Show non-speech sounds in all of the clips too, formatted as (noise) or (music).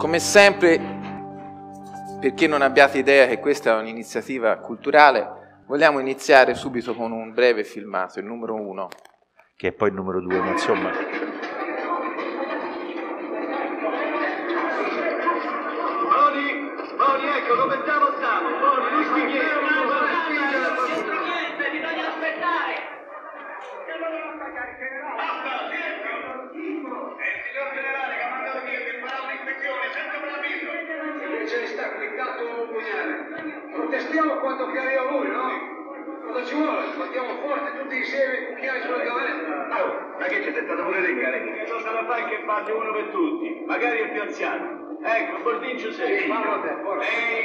Come sempre, perché non abbiate idea che questa è un'iniziativa culturale, vogliamo iniziare subito con un breve filmato, il numero uno. Che è poi il numero due, ma insomma... fai che parli uno per tutti, magari il più anziano. Ecco, Bordin Giuseppe. Sì, Ehi,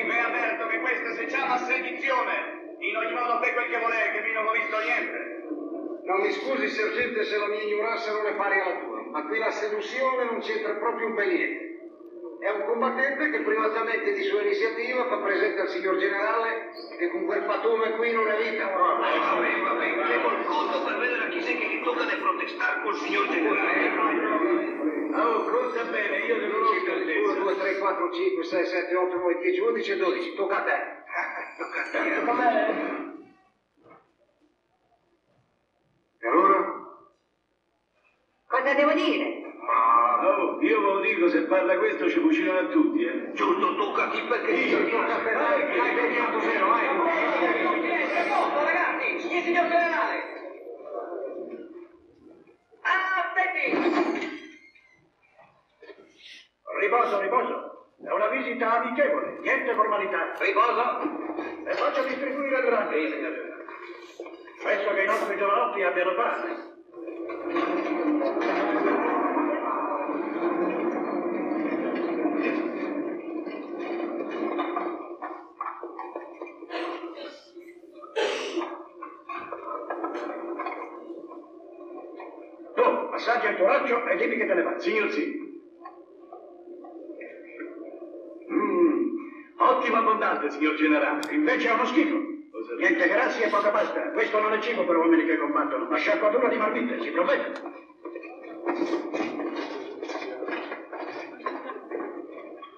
beh Alberto, che questa se si chiama sedizione. In ogni modo fai quel che volete, che mi non ho visto niente. Non mi scusi, sergente, se la mia ignoranza non è pari alla tua, ma qui la seduzione non c'entra proprio un bel niente. È un combattente che privatamente di sua iniziativa fa presente al signor generale che con quel patume qui non è vita proprio. Eh, vabbè, vabbè, faremo il conto per vedere a chi sei che gli tocca di protestare col signor generale. Allora, eh, oh, conta bene, io ne conosco il 1, 2, 3, 4, 5, 6, 7, 8, 9, 10, 11, 12, tocca a te. tocca a te. Tocca a E allora? Cosa devo dire? Ma no, io ve lo dico, se parla questo ci cucinano a tutti, eh. Giusto, tocca chi perché io. Io capirai, eh, hai beviato zero, vai. Pronto, ragazzi, il signor generale. Attenti! Riposo, riposo. È una visita amichevole, niente formalità. Riposo. E faccio distribuire il grande, signor Penso che i nostri giovanotti abbiano fame. Tu assaggia il tuo raccio e dimmi che te ne va. Signor sì. Mm, ottimo abbondante, signor generale. Invece è uno schifo. Niente grazie e poca pasta. Questo non è cibo per uomini che combattono, ma sciacquatura di marmite, si provvede.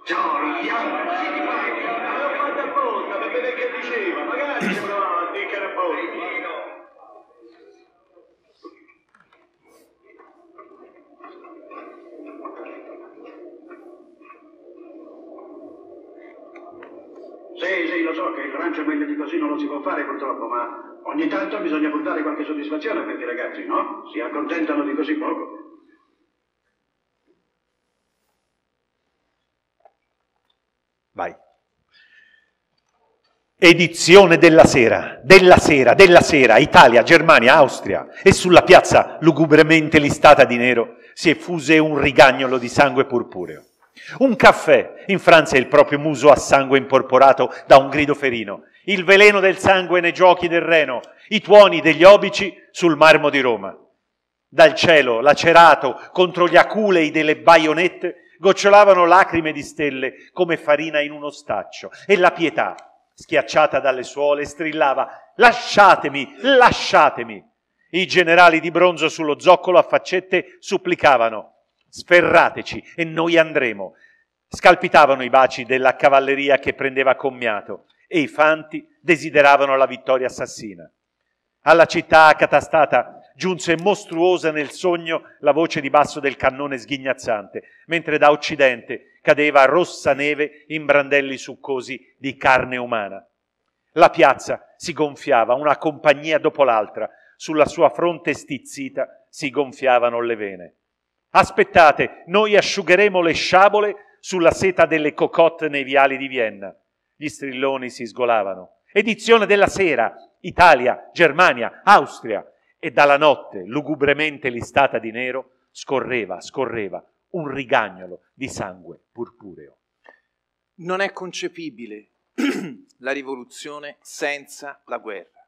Ciao, ragazzi, si dipende. L'ho fatta apposta per vedere che diceva, magari. Sì, sì, lo so che il rancio meglio di così non lo si può fare purtroppo, ma ogni tanto bisogna buttare qualche soddisfazione a questi ragazzi, no? Si accontentano di così poco. edizione della sera, della sera, della sera, Italia, Germania, Austria, e sulla piazza, lugubremente listata di nero, si effuse un rigagnolo di sangue purpureo. Un caffè in Francia il proprio muso a sangue imporporato da un grido ferino. Il veleno del sangue nei giochi del Reno, i tuoni degli obici sul marmo di Roma. Dal cielo, lacerato contro gli aculei delle baionette, gocciolavano lacrime di stelle come farina in uno staccio. E la pietà, schiacciata dalle suole, strillava Lasciatemi, lasciatemi. I generali di bronzo sullo zoccolo a faccette supplicavano Sferrateci e noi andremo. Scalpitavano i baci della cavalleria che prendeva commiato e i fanti desideravano la vittoria assassina. Alla città accatastata giunse mostruosa nel sogno la voce di basso del cannone sghignazzante, mentre da occidente cadeva rossa neve in brandelli succosi di carne umana. La piazza si gonfiava, una compagnia dopo l'altra, sulla sua fronte stizzita si gonfiavano le vene. Aspettate, noi asciugheremo le sciabole sulla seta delle cocotte nei viali di Vienna. Gli strilloni si sgolavano. Edizione della sera, Italia, Germania, Austria. E dalla notte, lugubremente listata di nero, scorreva, scorreva un rigagnolo di sangue purpureo. Non è concepibile (clears throat) la rivoluzione senza la guerra.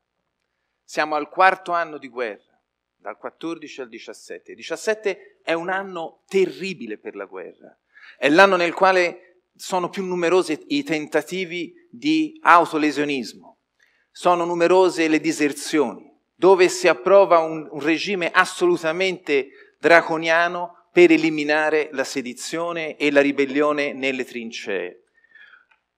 Siamo al quarto anno di guerra, dal 14 al 17. Il 17 è un anno terribile per la guerra. È l'anno nel quale sono più numerosi i tentativi di autolesionismo, sono numerose le diserzioni, dove si approva un, un regime assolutamente draconiano per eliminare la sedizione e la ribellione nelle trincee.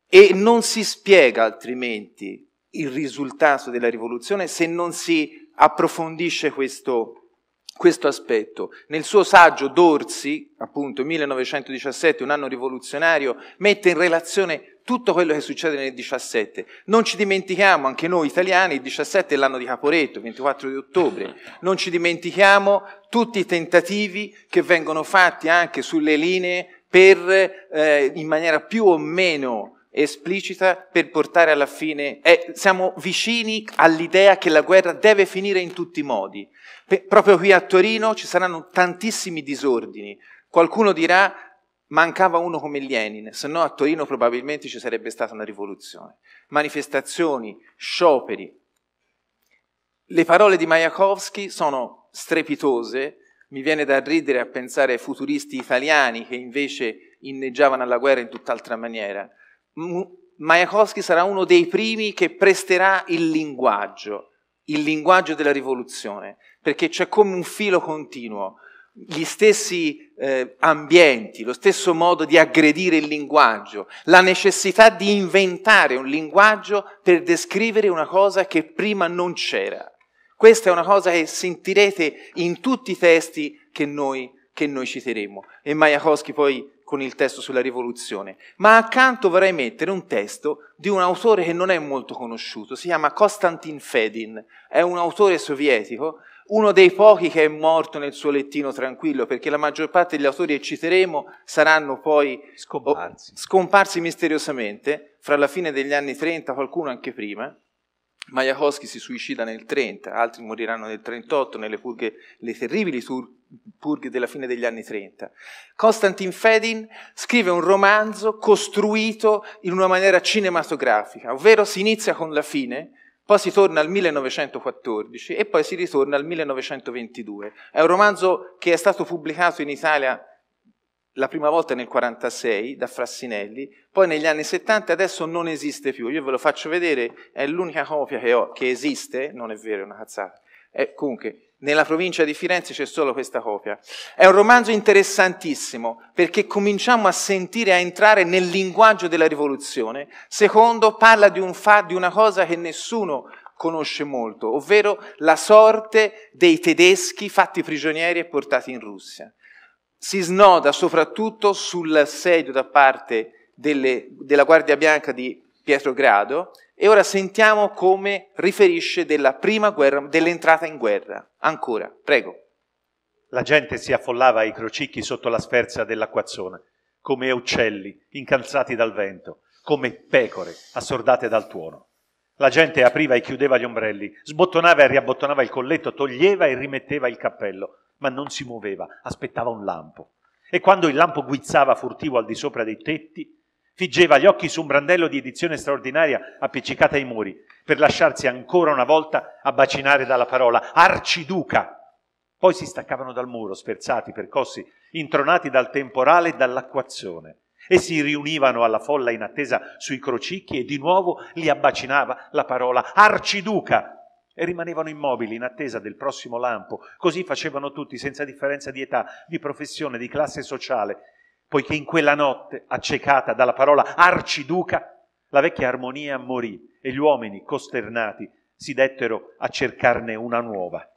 E non si spiega altrimenti il risultato della rivoluzione se non si approfondisce questo questo aspetto. Nel suo saggio Dorsi, appunto 1917, un anno rivoluzionario, mette in relazione tutto quello che succede nel 17. Non ci dimentichiamo, anche noi italiani, il 17 è l'anno di Caporetto, 24 di ottobre, non ci dimentichiamo tutti i tentativi che vengono fatti anche sulle linee per, eh, in maniera più o meno esplicita per portare alla fine, eh, siamo vicini all'idea che la guerra deve finire in tutti i modi, Pe- proprio qui a Torino ci saranno tantissimi disordini. Qualcuno dirà mancava uno come Lenin, se no a Torino probabilmente ci sarebbe stata una rivoluzione. Manifestazioni, scioperi. Le parole di Mayakovsky sono strepitose, mi viene da ridere a pensare ai futuristi italiani che invece inneggiavano alla guerra in tutt'altra maniera. Mayakovsky sarà uno dei primi che presterà il linguaggio, il linguaggio della rivoluzione perché c'è come un filo continuo. Gli stessi eh, ambienti, lo stesso modo di aggredire il linguaggio, la necessità di inventare un linguaggio per descrivere una cosa che prima non c'era. Questa è una cosa che sentirete in tutti i testi che noi, che noi citeremo. E Majakowski poi con il testo sulla rivoluzione, ma accanto vorrei mettere un testo di un autore che non è molto conosciuto, si chiama Konstantin Fedin, è un autore sovietico uno dei pochi che è morto nel suo lettino tranquillo, perché la maggior parte degli autori che citeremo saranno poi oh, scomparsi. scomparsi misteriosamente fra la fine degli anni 30, qualcuno anche prima. Majakowski si suicida nel 30, altri moriranno nel 38 nelle purghe, le terribili purghe della fine degli anni 30. Konstantin Fedin scrive un romanzo costruito in una maniera cinematografica, ovvero si inizia con la fine, poi si torna al 1914 e poi si ritorna al 1922. È un romanzo che è stato pubblicato in Italia la prima volta nel 1946 da Frassinelli, poi negli anni 70 adesso non esiste più. Io ve lo faccio vedere, è l'unica copia che ho che esiste, non è vero, è una cazzata. È, eh, comunque, nella provincia di Firenze c'è solo questa copia. È un romanzo interessantissimo perché cominciamo a sentire, a entrare nel linguaggio della rivoluzione. Secondo, parla di, un fa, di una cosa che nessuno conosce molto, ovvero la sorte dei tedeschi fatti prigionieri e portati in Russia. Si snoda soprattutto sull'assedio da parte delle, della Guardia Bianca di Pietrogrado e ora sentiamo come riferisce della prima guerra, dell'entrata in guerra. Ancora, prego. La gente si affollava ai crocicchi sotto la sferza dell'acquazzone, come uccelli incalzati dal vento, come pecore assordate dal tuono. La gente apriva e chiudeva gli ombrelli, sbottonava e riabbottonava il colletto, toglieva e rimetteva il cappello, ma non si muoveva, aspettava un lampo. E quando il lampo guizzava furtivo al di sopra dei tetti, Figgeva gli occhi su un brandello di edizione straordinaria appiccicata ai muri, per lasciarsi ancora una volta abbacinare dalla parola arciduca. Poi si staccavano dal muro, sferzati, percossi, intronati dal temporale e dall'acquazzone e si riunivano alla folla in attesa sui crocicchi e di nuovo li abbacinava la parola arciduca e rimanevano immobili in attesa del prossimo lampo. Così facevano tutti, senza differenza di età, di professione, di classe sociale, poiché in quella notte, accecata dalla parola arciduca, la vecchia armonia morì e gli uomini, costernati, si dettero a cercarne una nuova.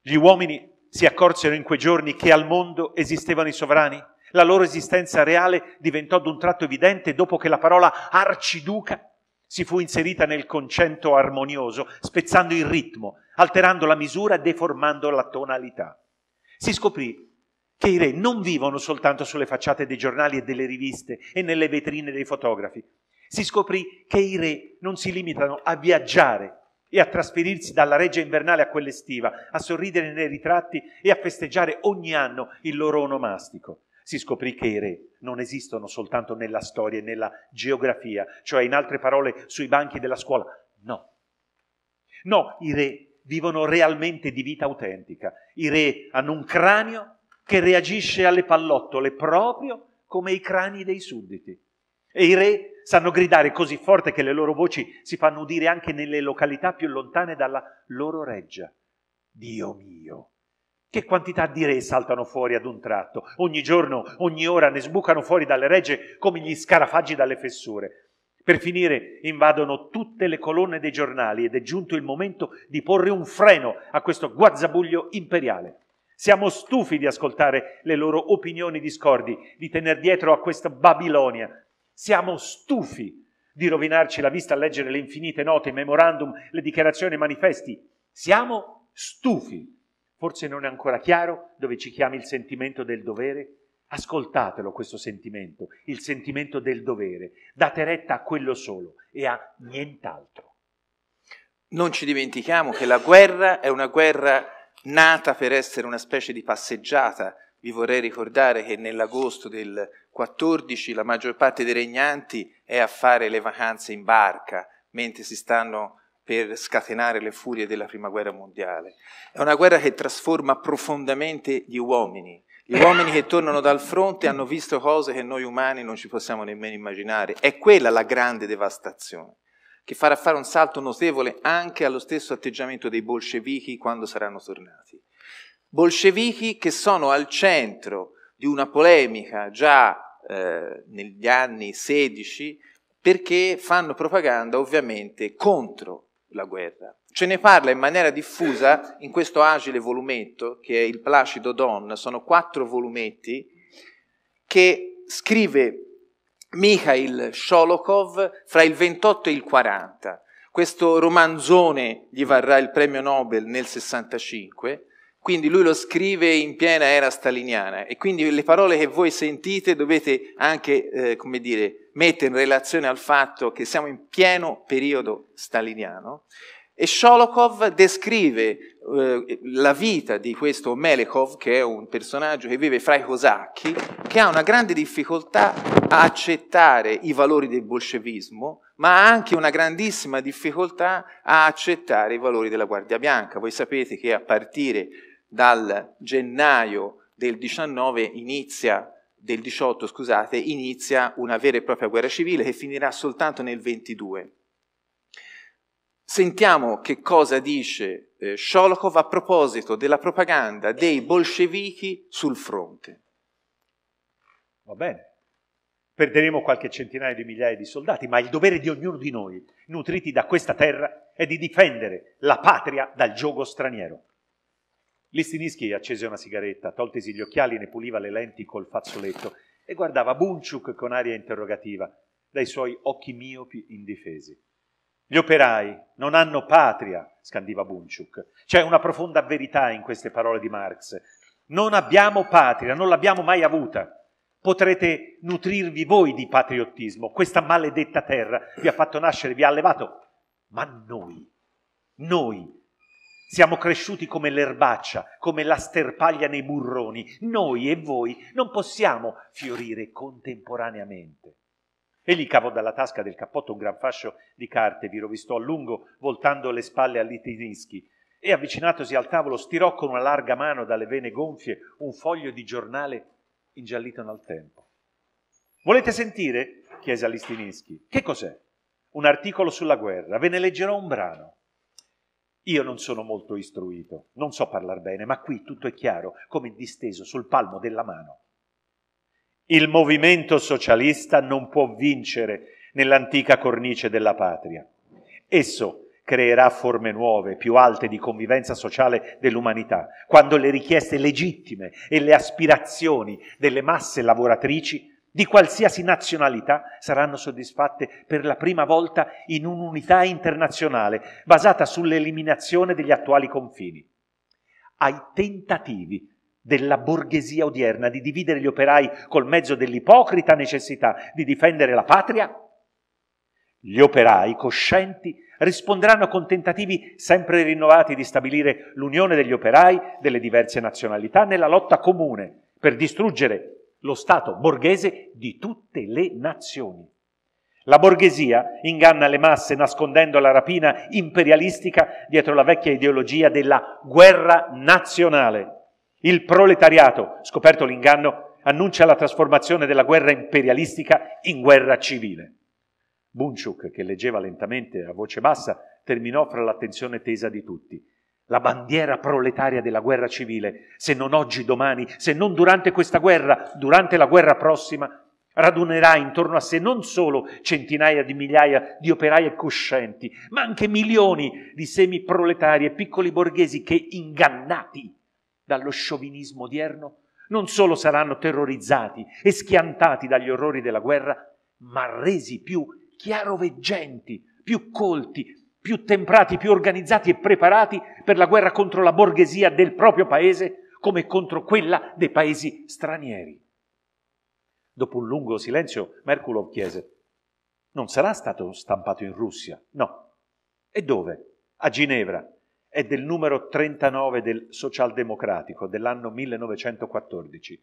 Gli uomini si accorsero in quei giorni che al mondo esistevano i sovrani? La loro esistenza reale diventò d'un tratto evidente dopo che la parola arciduca si fu inserita nel concetto armonioso, spezzando il ritmo, alterando la misura, deformando la tonalità si scoprì che i re non vivono soltanto sulle facciate dei giornali e delle riviste e nelle vetrine dei fotografi. Si scoprì che i re non si limitano a viaggiare e a trasferirsi dalla reggia invernale a quella estiva, a sorridere nei ritratti e a festeggiare ogni anno il loro onomastico. Si scoprì che i re non esistono soltanto nella storia e nella geografia, cioè in altre parole sui banchi della scuola. No. No, i re vivono realmente di vita autentica. I re hanno un cranio che reagisce alle pallottole proprio come i crani dei sudditi. E i re sanno gridare così forte che le loro voci si fanno udire anche nelle località più lontane dalla loro reggia. Dio mio, che quantità di re saltano fuori ad un tratto. Ogni giorno, ogni ora ne sbucano fuori dalle regge come gli scarafaggi dalle fessure. Per finire invadono tutte le colonne dei giornali ed è giunto il momento di porre un freno a questo guazzabuglio imperiale. Siamo stufi di ascoltare le loro opinioni discordi, di tener dietro a questa Babilonia. Siamo stufi di rovinarci la vista a leggere le infinite note, i memorandum, le dichiarazioni, i manifesti. Siamo stufi. Forse non è ancora chiaro dove ci chiami il sentimento del dovere Ascoltatelo questo sentimento, il sentimento del dovere. Date retta a quello solo e a nient'altro. Non ci dimentichiamo che la guerra è una guerra nata per essere una specie di passeggiata. Vi vorrei ricordare che nell'agosto del 14 la maggior parte dei regnanti è a fare le vacanze in barca, mentre si stanno per scatenare le furie della prima guerra mondiale. È una guerra che trasforma profondamente gli uomini, gli uomini che tornano dal fronte hanno visto cose che noi umani non ci possiamo nemmeno immaginare. È quella la grande devastazione, che farà fare un salto notevole anche allo stesso atteggiamento dei bolscevichi quando saranno tornati. Bolscevichi che sono al centro di una polemica già eh, negli anni 16 perché fanno propaganda ovviamente contro la guerra. Ce ne parla in maniera diffusa in questo agile volumetto, che è il Placido Don, sono quattro volumetti, che scrive Mikhail Sholokov fra il 28 e il 40. Questo romanzone gli varrà il premio Nobel nel 65, quindi lui lo scrive in piena era staliniana e quindi le parole che voi sentite dovete anche, eh, come dire, mettere in relazione al fatto che siamo in pieno periodo staliniano e Sholokov descrive eh, la vita di questo Melekov, che è un personaggio che vive fra i cosacchi, che ha una grande difficoltà a accettare i valori del bolscevismo, ma ha anche una grandissima difficoltà a accettare i valori della Guardia Bianca. Voi sapete che a partire dal gennaio del 19 inizia del 18, scusate, inizia una vera e propria guerra civile che finirà soltanto nel 22. Sentiamo che cosa dice eh, Sholokov a proposito della propaganda dei bolscevichi sul fronte. Va bene, perderemo qualche centinaio di migliaia di soldati, ma il dovere di ognuno di noi, nutriti da questa terra, è di difendere la patria dal gioco straniero. Listinischi accese una sigaretta, toltesi gli occhiali ne puliva le lenti col fazzoletto e guardava Bunciuk con aria interrogativa, dai suoi occhi miopi indifesi. Gli operai non hanno patria, scandiva Bunciuk. C'è una profonda verità in queste parole di Marx. Non abbiamo patria, non l'abbiamo mai avuta. Potrete nutrirvi voi di patriottismo. Questa maledetta terra vi ha fatto nascere, vi ha allevato. Ma noi, noi siamo cresciuti come l'erbaccia, come la sterpaglia nei burroni. Noi e voi non possiamo fiorire contemporaneamente. Egli cavò dalla tasca del cappotto un gran fascio di carte, vi rovistò a lungo, voltando le spalle a Litinsky, e avvicinatosi al tavolo stirò con una larga mano dalle vene gonfie un foglio di giornale ingiallito nel tempo. Volete sentire? chiese a Litinsky. Che cos'è? Un articolo sulla guerra. Ve ne leggerò un brano. Io non sono molto istruito, non so parlare bene, ma qui tutto è chiaro, come disteso sul palmo della mano. Il movimento socialista non può vincere nell'antica cornice della patria. Esso creerà forme nuove, più alte di convivenza sociale dell'umanità, quando le richieste legittime e le aspirazioni delle masse lavoratrici di qualsiasi nazionalità saranno soddisfatte per la prima volta in un'unità internazionale basata sull'eliminazione degli attuali confini. Ai tentativi della borghesia odierna, di dividere gli operai col mezzo dell'ipocrita necessità di difendere la patria, gli operai coscienti risponderanno con tentativi sempre rinnovati di stabilire l'unione degli operai delle diverse nazionalità nella lotta comune per distruggere lo Stato borghese di tutte le nazioni. La borghesia inganna le masse nascondendo la rapina imperialistica dietro la vecchia ideologia della guerra nazionale il proletariato, scoperto l'inganno, annuncia la trasformazione della guerra imperialistica in guerra civile. Bunchuk, che leggeva lentamente a voce bassa, terminò fra l'attenzione tesa di tutti. La bandiera proletaria della guerra civile, se non oggi, domani, se non durante questa guerra, durante la guerra prossima, radunerà intorno a sé non solo centinaia di migliaia di operai coscienti, ma anche milioni di semiproletari e piccoli borghesi che, ingannati dallo sciovinismo odierno, non solo saranno terrorizzati e schiantati dagli orrori della guerra, ma resi più chiaroveggenti, più colti, più temprati, più organizzati e preparati per la guerra contro la borghesia del proprio paese come contro quella dei paesi stranieri. Dopo un lungo silenzio, Merkulov chiese, non sarà stato stampato in Russia? No. E dove? A Ginevra, è del numero 39 del Socialdemocratico dell'anno 1914.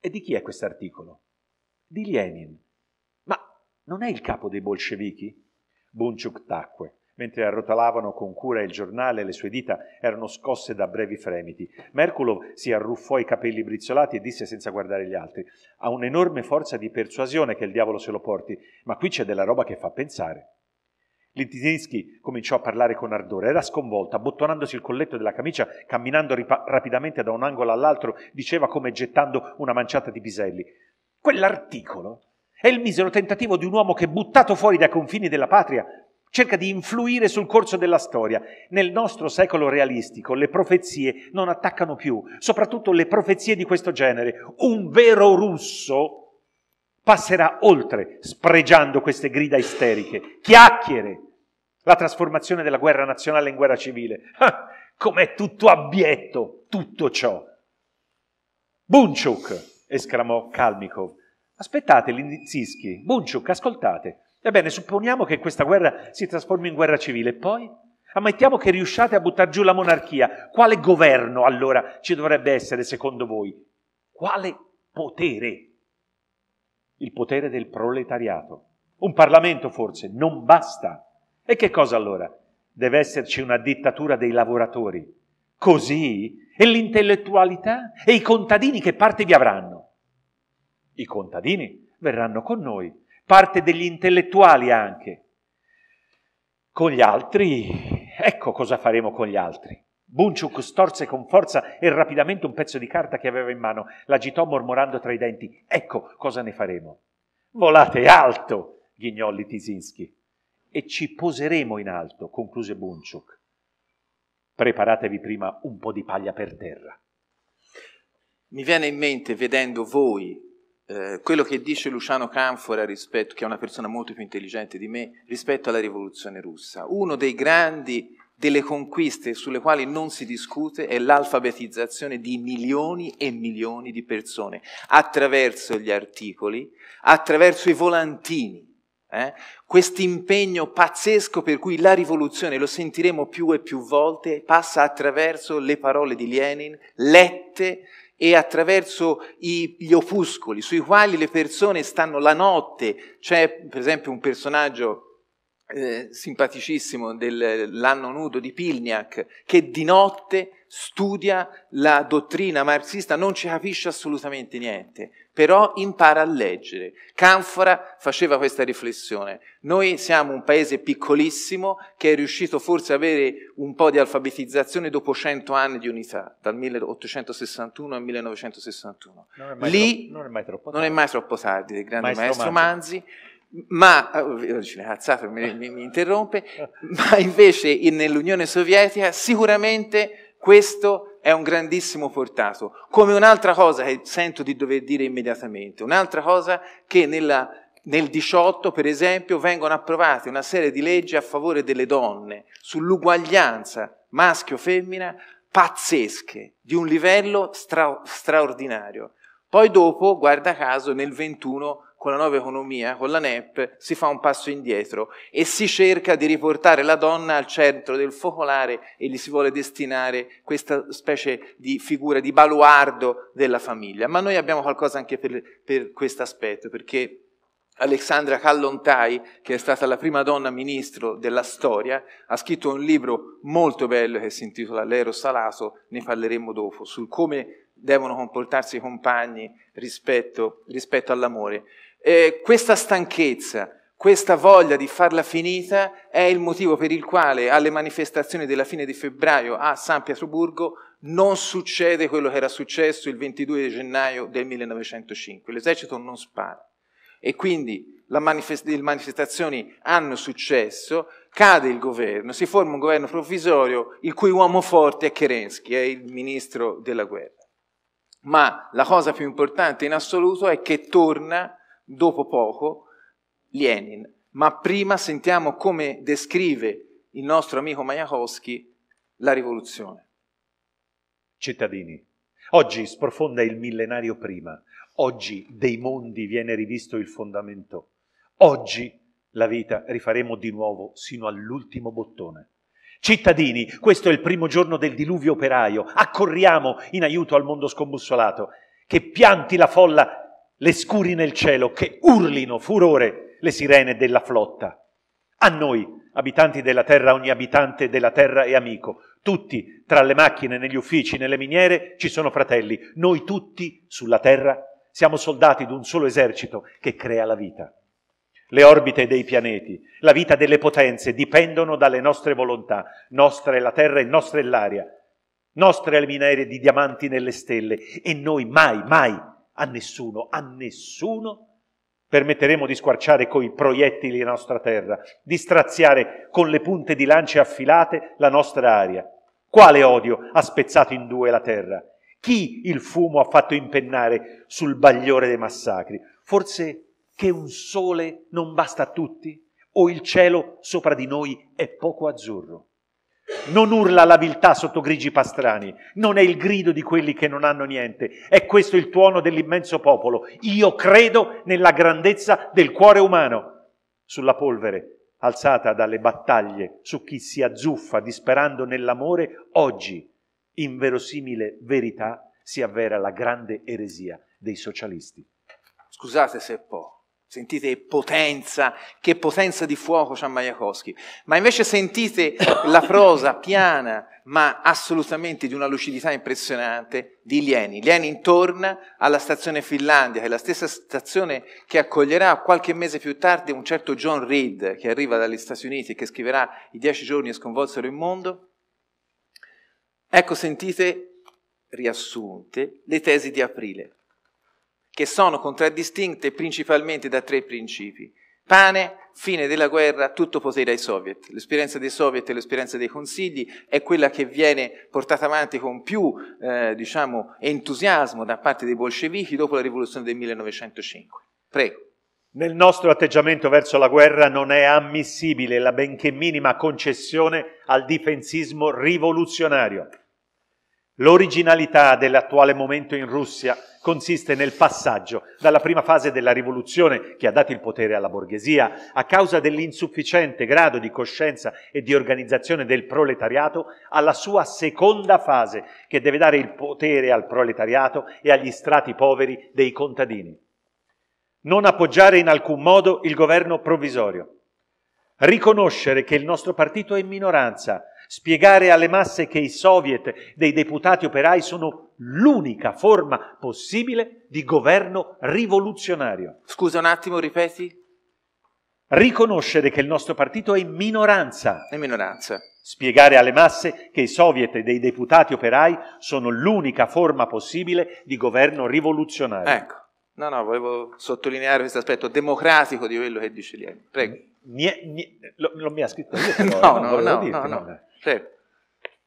E di chi è quest'articolo? Di Lenin. Ma non è il capo dei bolscevichi? Bunchuk tacque. Mentre arrotolavano con cura il giornale, e le sue dita erano scosse da brevi fremiti. Merkulov si arruffò i capelli brizzolati e disse senza guardare gli altri: Ha un'enorme forza di persuasione che il diavolo se lo porti, ma qui c'è della roba che fa pensare. Litinsky cominciò a parlare con ardore, era sconvolta, bottonandosi il colletto della camicia, camminando ripa- rapidamente da un angolo all'altro, diceva come gettando una manciata di piselli. Quell'articolo è il misero tentativo di un uomo che, buttato fuori dai confini della patria, cerca di influire sul corso della storia. Nel nostro secolo realistico le profezie non attaccano più, soprattutto le profezie di questo genere. Un vero russo passerà oltre, spregiando queste grida isteriche, chiacchiere, la trasformazione della guerra nazionale in guerra civile. Ah, com'è tutto abietto tutto ciò? Bunchuk, esclamò Kalmikov. Aspettate, Lindzinski. Bunchuk, ascoltate. Ebbene, supponiamo che questa guerra si trasformi in guerra civile e poi? Ammettiamo che riusciate a buttare giù la monarchia. Quale governo allora ci dovrebbe essere secondo voi? Quale potere? Il potere del proletariato. Un Parlamento forse non basta. E che cosa allora? Deve esserci una dittatura dei lavoratori. Così? E l'intellettualità? E i contadini che parte vi avranno? I contadini verranno con noi, parte degli intellettuali anche. Con gli altri, ecco cosa faremo con gli altri. Bunciuk storse con forza e rapidamente un pezzo di carta che aveva in mano, l'agitò mormorando tra i denti. Ecco cosa ne faremo. Volate alto, ghignò Litisinski e ci poseremo in alto, concluse Bunciuk. Preparatevi prima un po' di paglia per terra. Mi viene in mente, vedendo voi, eh, quello che dice Luciano Canfora, rispetto, che è una persona molto più intelligente di me, rispetto alla rivoluzione russa. Uno dei grandi delle conquiste sulle quali non si discute è l'alfabetizzazione di milioni e milioni di persone attraverso gli articoli, attraverso i volantini. Eh? Questo impegno pazzesco per cui la rivoluzione, lo sentiremo più e più volte, passa attraverso le parole di Lenin, lette e attraverso i, gli opuscoli sui quali le persone stanno la notte. C'è per esempio un personaggio eh, simpaticissimo dell'anno nudo di Pilniak che di notte studia la dottrina marxista, non ci capisce assolutamente niente, però impara a leggere. Canfora faceva questa riflessione. Noi siamo un paese piccolissimo che è riuscito forse ad avere un po' di alfabetizzazione dopo 100 anni di unità, dal 1861 al 1961. Non Lì troppo, non, è mai troppo tardi. non è mai troppo tardi, del grande maestro, maestro Manzi. Manzi ma, ah, alzato, mi, mi, mi interrompe, (laughs) ma invece in, nell'Unione Sovietica sicuramente questo è un grandissimo portato, come un'altra cosa che sento di dover dire immediatamente, un'altra cosa che nella, nel 18, per esempio, vengono approvate una serie di leggi a favore delle donne, sull'uguaglianza maschio-femmina, pazzesche, di un livello stra- straordinario. Poi dopo, guarda caso, nel 21 con la nuova economia, con la NEP, si fa un passo indietro e si cerca di riportare la donna al centro del focolare e gli si vuole destinare questa specie di figura di baluardo della famiglia. Ma noi abbiamo qualcosa anche per, per questo aspetto, perché Alexandra Callontai, che è stata la prima donna ministro della storia, ha scritto un libro molto bello che si intitola L'Ero Salato, ne parleremo dopo, sul come devono comportarsi i compagni rispetto, rispetto all'amore eh, questa stanchezza, questa voglia di farla finita è il motivo per il quale alle manifestazioni della fine di febbraio a San Pietroburgo non succede quello che era successo il 22 gennaio del 1905. L'esercito non spara. E quindi manifest- le manifestazioni hanno successo, cade il governo, si forma un governo provvisorio il cui uomo forte è Kerensky, è il ministro della guerra. Ma la cosa più importante in assoluto è che torna dopo poco Lenin, ma prima sentiamo come descrive il nostro amico Majakowski la rivoluzione. Cittadini, oggi sprofonda il millenario prima, oggi dei mondi viene rivisto il fondamento, oggi la vita rifaremo di nuovo sino all'ultimo bottone. Cittadini, questo è il primo giorno del diluvio operaio, accorriamo in aiuto al mondo scombussolato, che pianti la folla le scuri nel cielo, che urlino furore le sirene della flotta. A noi, abitanti della terra, ogni abitante della terra è amico. Tutti, tra le macchine, negli uffici, nelle miniere, ci sono fratelli. Noi tutti, sulla terra, siamo soldati d'un solo esercito che crea la vita. Le orbite dei pianeti, la vita delle potenze dipendono dalle nostre volontà. Nostra è la terra e nostra è l'aria. Nostre è le miniere di diamanti nelle stelle. E noi mai, mai a nessuno, a nessuno permetteremo di squarciare coi proiettili la nostra terra, di straziare con le punte di lance affilate la nostra aria. Quale odio ha spezzato in due la terra? Chi il fumo ha fatto impennare sul bagliore dei massacri? Forse che un sole non basta a tutti? O il cielo sopra di noi è poco azzurro? Non urla la viltà sotto grigi pastrani, non è il grido di quelli che non hanno niente, è questo il tuono dell'immenso popolo. Io credo nella grandezza del cuore umano. Sulla polvere alzata dalle battaglie, su chi si azzuffa disperando nell'amore, oggi, in verosimile verità, si avvera la grande eresia dei socialisti. Scusate se è po', Sentite potenza, che potenza di fuoco c'ha Majakowski. Ma invece sentite la prosa piana, ma assolutamente di una lucidità impressionante di Lieni. Lieni intorno alla stazione Finlandia, che è la stessa stazione che accoglierà qualche mese più tardi un certo John Reed, che arriva dagli Stati Uniti e che scriverà I dieci giorni che sconvolsero il mondo. Ecco, sentite riassunte le tesi di aprile che sono contraddistinte principalmente da tre principi. Pane, fine della guerra, tutto potere ai soviet. L'esperienza dei soviet e l'esperienza dei consigli è quella che viene portata avanti con più eh, diciamo, entusiasmo da parte dei bolscevichi dopo la rivoluzione del 1905. Prego. Nel nostro atteggiamento verso la guerra non è ammissibile la benché minima concessione al difensismo rivoluzionario. L'originalità dell'attuale momento in Russia consiste nel passaggio dalla prima fase della rivoluzione che ha dato il potere alla borghesia a causa dell'insufficiente grado di coscienza e di organizzazione del proletariato alla sua seconda fase che deve dare il potere al proletariato e agli strati poveri dei contadini. Non appoggiare in alcun modo il governo provvisorio. Riconoscere che il nostro partito è in minoranza spiegare alle masse che i soviet dei deputati operai sono l'unica forma possibile di governo rivoluzionario. Scusa un attimo, ripeti? Riconoscere che il nostro partito è in minoranza. È minoranza. Spiegare alle masse che i soviet dei deputati operai sono l'unica forma possibile di governo rivoluzionario. Ecco, no, no, volevo sottolineare questo aspetto democratico di quello che dice Lieni. Prego. Mi è, mi lo, lo, mi ha scritto io, (laughs) però, no, no, no, no, no. Sì.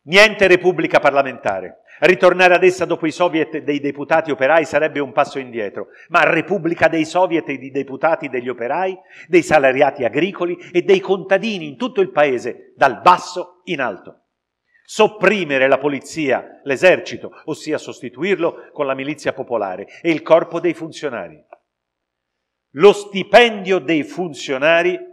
Niente repubblica parlamentare. Ritornare ad essa dopo i soviet dei deputati operai sarebbe un passo indietro, ma repubblica dei soviet e dei deputati degli operai, dei salariati agricoli e dei contadini in tutto il paese, dal basso in alto. Sopprimere la polizia, l'esercito, ossia sostituirlo con la milizia popolare e il corpo dei funzionari. Lo stipendio dei funzionari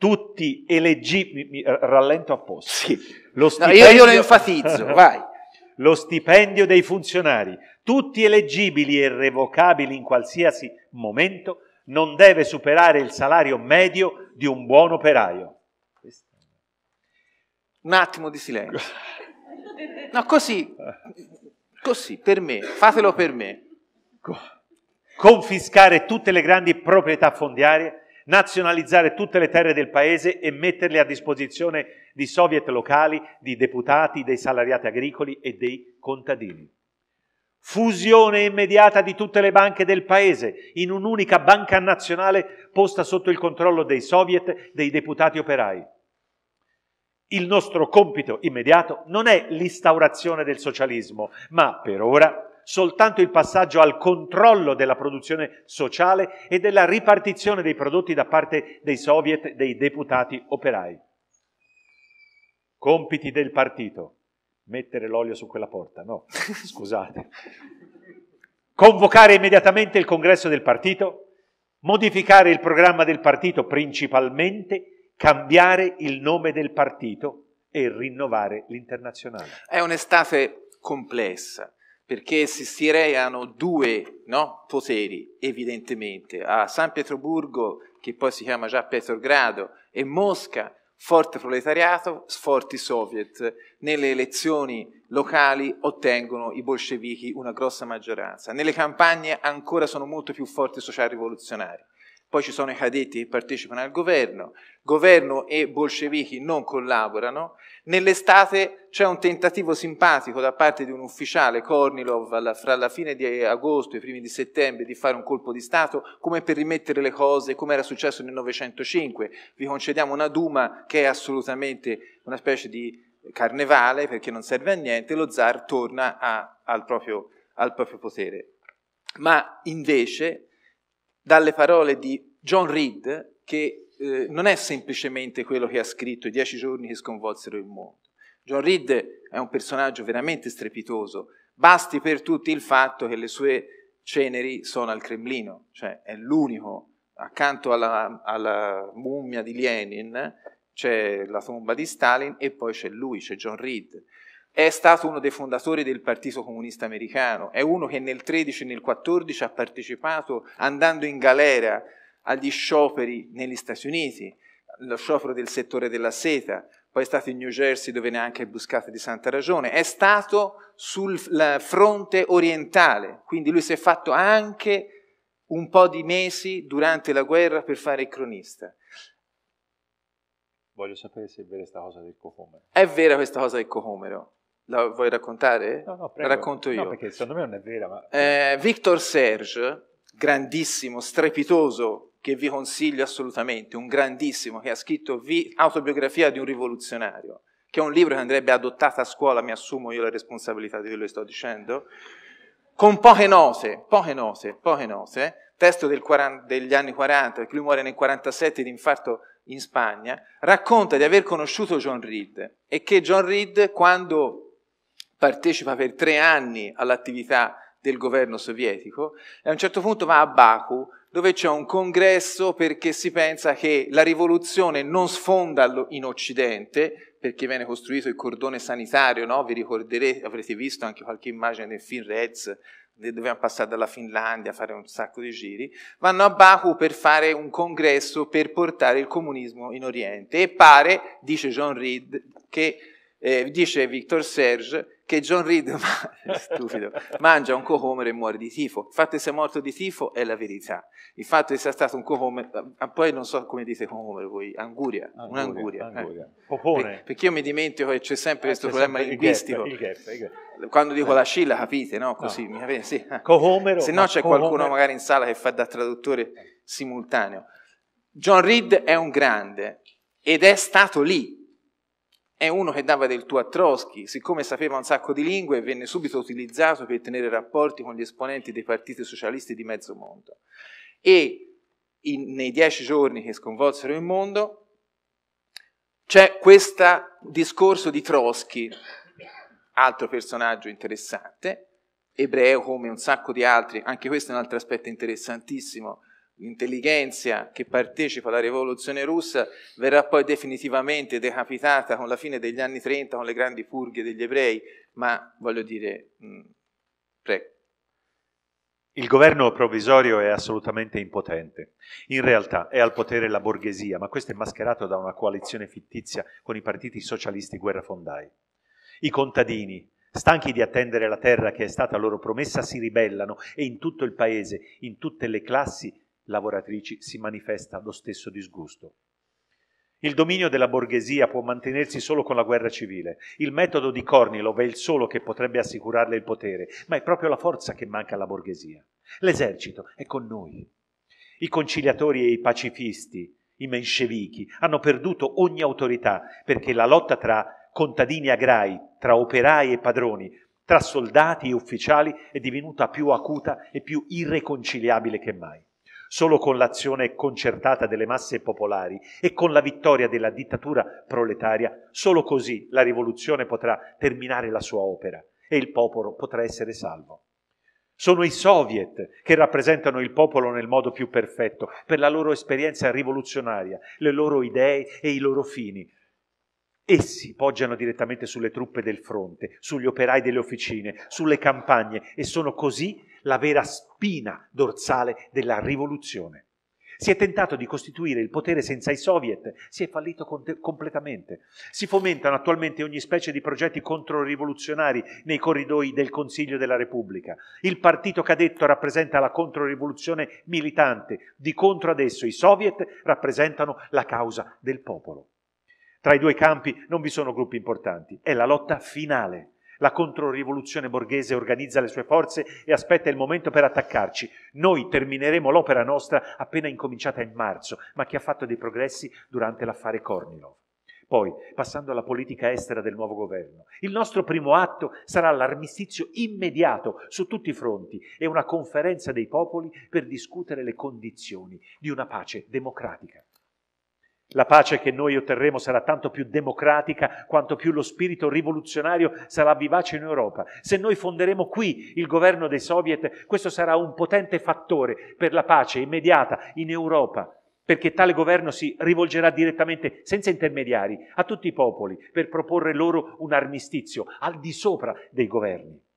tutti elegibili, rallento apposta. Sì. Lo stipendio, no, io, lo enfatizzo, vai. (laughs) Lo stipendio dei funzionari, tutti elegibili e revocabili in qualsiasi momento, non deve superare il salario medio di un buon operaio. Un attimo di silenzio. No, così, così, per me, fatelo per me. Confiscare tutte le grandi proprietà fondiarie nazionalizzare tutte le terre del paese e metterle a disposizione di soviet locali, di deputati, dei salariati agricoli e dei contadini. Fusione immediata di tutte le banche del paese in un'unica banca nazionale posta sotto il controllo dei soviet, dei deputati operai. Il nostro compito immediato non è l'instaurazione del socialismo, ma per ora soltanto il passaggio al controllo della produzione sociale e della ripartizione dei prodotti da parte dei soviet, dei deputati operai. Compiti del partito. Mettere l'olio su quella porta, no, (laughs) scusate. Convocare immediatamente il congresso del partito, modificare il programma del partito principalmente, cambiare il nome del partito e rinnovare l'internazionale. È un'estate complessa perché si stiraiano due no, poteri, evidentemente, a San Pietroburgo, che poi si chiama già Petrogrado, e Mosca, forte proletariato, forti soviet. Nelle elezioni locali ottengono i bolscevichi una grossa maggioranza. Nelle campagne ancora sono molto più forti i social rivoluzionari poi ci sono i cadetti che partecipano al governo, governo e bolscevichi non collaborano, nell'estate c'è un tentativo simpatico da parte di un ufficiale, Kornilov, alla, fra la fine di agosto e i primi di settembre, di fare un colpo di Stato, come per rimettere le cose come era successo nel 1905. Vi concediamo una Duma che è assolutamente una specie di carnevale perché non serve a niente, lo zar torna a, al, proprio, al proprio potere. Ma invece dalle parole di John Reed, che eh, non è semplicemente quello che ha scritto i dieci giorni che sconvolsero il mondo. John Reed è un personaggio veramente strepitoso, basti per tutti il fatto che le sue ceneri sono al Cremlino, cioè è l'unico, accanto alla, alla mummia di Lenin c'è la tomba di Stalin e poi c'è lui, c'è John Reed è stato uno dei fondatori del Partito Comunista Americano, è uno che nel 13 e nel 14 ha partecipato andando in galera agli scioperi negli Stati Uniti, lo sciopero del settore della seta, poi è stato in New Jersey dove ne ha anche buscato di santa ragione, è stato sul fronte orientale, quindi lui si è fatto anche un po' di mesi durante la guerra per fare il cronista. Voglio sapere se è vera questa cosa del Cocomero. È vera questa cosa del Cocomero. La vuoi raccontare? No, no, prego. La racconto io. No, perché secondo me non è vera. Ma... Eh, Victor Serge, grandissimo, strepitoso, che vi consiglio assolutamente, un grandissimo, che ha scritto vi... Autobiografia di un rivoluzionario, che è un libro che andrebbe adottato a scuola, mi assumo io la responsabilità di quello che sto dicendo, con poche note, poche note, poche note, testo 40, degli anni 40, che lui muore nel 47 di infarto in Spagna, racconta di aver conosciuto John Reed e che John Reed, quando partecipa per tre anni all'attività del governo sovietico e a un certo punto va a Baku dove c'è un congresso perché si pensa che la rivoluzione non sfonda in Occidente perché viene costruito il cordone sanitario, no? vi ricorderete, avrete visto anche qualche immagine del film Reds dovevano passato dalla Finlandia, a fare un sacco di giri, vanno a Baku per fare un congresso per portare il comunismo in Oriente e pare, dice John Reed, che eh, dice Victor Serge, che John Reed (laughs) stupido, mangia un cohomer e muore di tifo. Il fatto che sia morto di tifo è la verità. Il fatto che sia stato un cohomer, ah, poi non so come dite cohomer voi, anguria, anguria un'anguria. Eh. anguria. Eh. Popone. perché io mi dimentico che c'è sempre questo eh, c'è problema sempre linguistico. Il gap, il gap, il gap. Quando dico eh. la scilla capite, no? Così, no. mi capite? Sì. Cohomero, Se no c'è cohomero. qualcuno magari in sala che fa da traduttore simultaneo. John Reed è un grande ed è stato lì è uno che dava del tu a Trotsky, siccome sapeva un sacco di lingue venne subito utilizzato per tenere rapporti con gli esponenti dei partiti socialisti di mezzo mondo. E in, nei dieci giorni che sconvolsero il mondo c'è questo discorso di Trotsky, altro personaggio interessante, ebreo come un sacco di altri, anche questo è un altro aspetto interessantissimo l'intelligenza che partecipa alla rivoluzione russa verrà poi definitivamente decapitata con la fine degli anni 30 con le grandi purghe degli ebrei, ma voglio dire, mh, mm, prego. Il governo provvisorio è assolutamente impotente. In realtà è al potere la borghesia, ma questo è mascherato da una coalizione fittizia con i partiti socialisti guerrafondai. I contadini, stanchi di attendere la terra che è stata loro promessa, si ribellano e in tutto il paese, in tutte le classi, lavoratrici si manifesta lo stesso disgusto. Il dominio della borghesia può mantenersi solo con la guerra civile. Il metodo di Kornilov è il solo che potrebbe assicurarle il potere, ma è proprio la forza che manca alla borghesia. L'esercito è con noi. I conciliatori e i pacifisti, i menscevichi, hanno perduto ogni autorità perché la lotta tra contadini agrai, tra operai e padroni, tra soldati e ufficiali è divenuta più acuta e più irreconciliabile che mai. Solo con l'azione concertata delle masse popolari e con la vittoria della dittatura proletaria, solo così la rivoluzione potrà terminare la sua opera e il popolo potrà essere salvo. Sono i soviet che rappresentano il popolo nel modo più perfetto, per la loro esperienza rivoluzionaria, le loro idee e i loro fini. Essi poggiano direttamente sulle truppe del fronte, sugli operai delle officine, sulle campagne e sono così la vera spina dorsale della rivoluzione. Si è tentato di costituire il potere senza i soviet, si è fallito con- completamente. Si fomentano attualmente ogni specie di progetti controrivoluzionari nei corridoi del Consiglio della Repubblica. Il partito cadetto rappresenta la controrivoluzione militante, di contro ad esso i soviet rappresentano la causa del popolo. Tra i due campi non vi sono gruppi importanti, è la lotta finale la controrivoluzione borghese organizza le sue forze e aspetta il momento per attaccarci. Noi termineremo l'opera nostra appena incominciata in marzo, ma che ha fatto dei progressi durante l'affare Kornilov. Poi, passando alla politica estera del nuovo governo, il nostro primo atto sarà l'armistizio immediato su tutti i fronti e una conferenza dei popoli per discutere le condizioni di una pace democratica. La pace che noi otterremo sarà tanto più democratica quanto più lo spirito rivoluzionario sarà vivace in Europa. Se noi fonderemo qui il governo dei soviet, questo sarà un potente fattore per la pace immediata in Europa, perché tale governo si rivolgerà direttamente, senza intermediari, a tutti i popoli per proporre loro un armistizio al di sopra dei governi.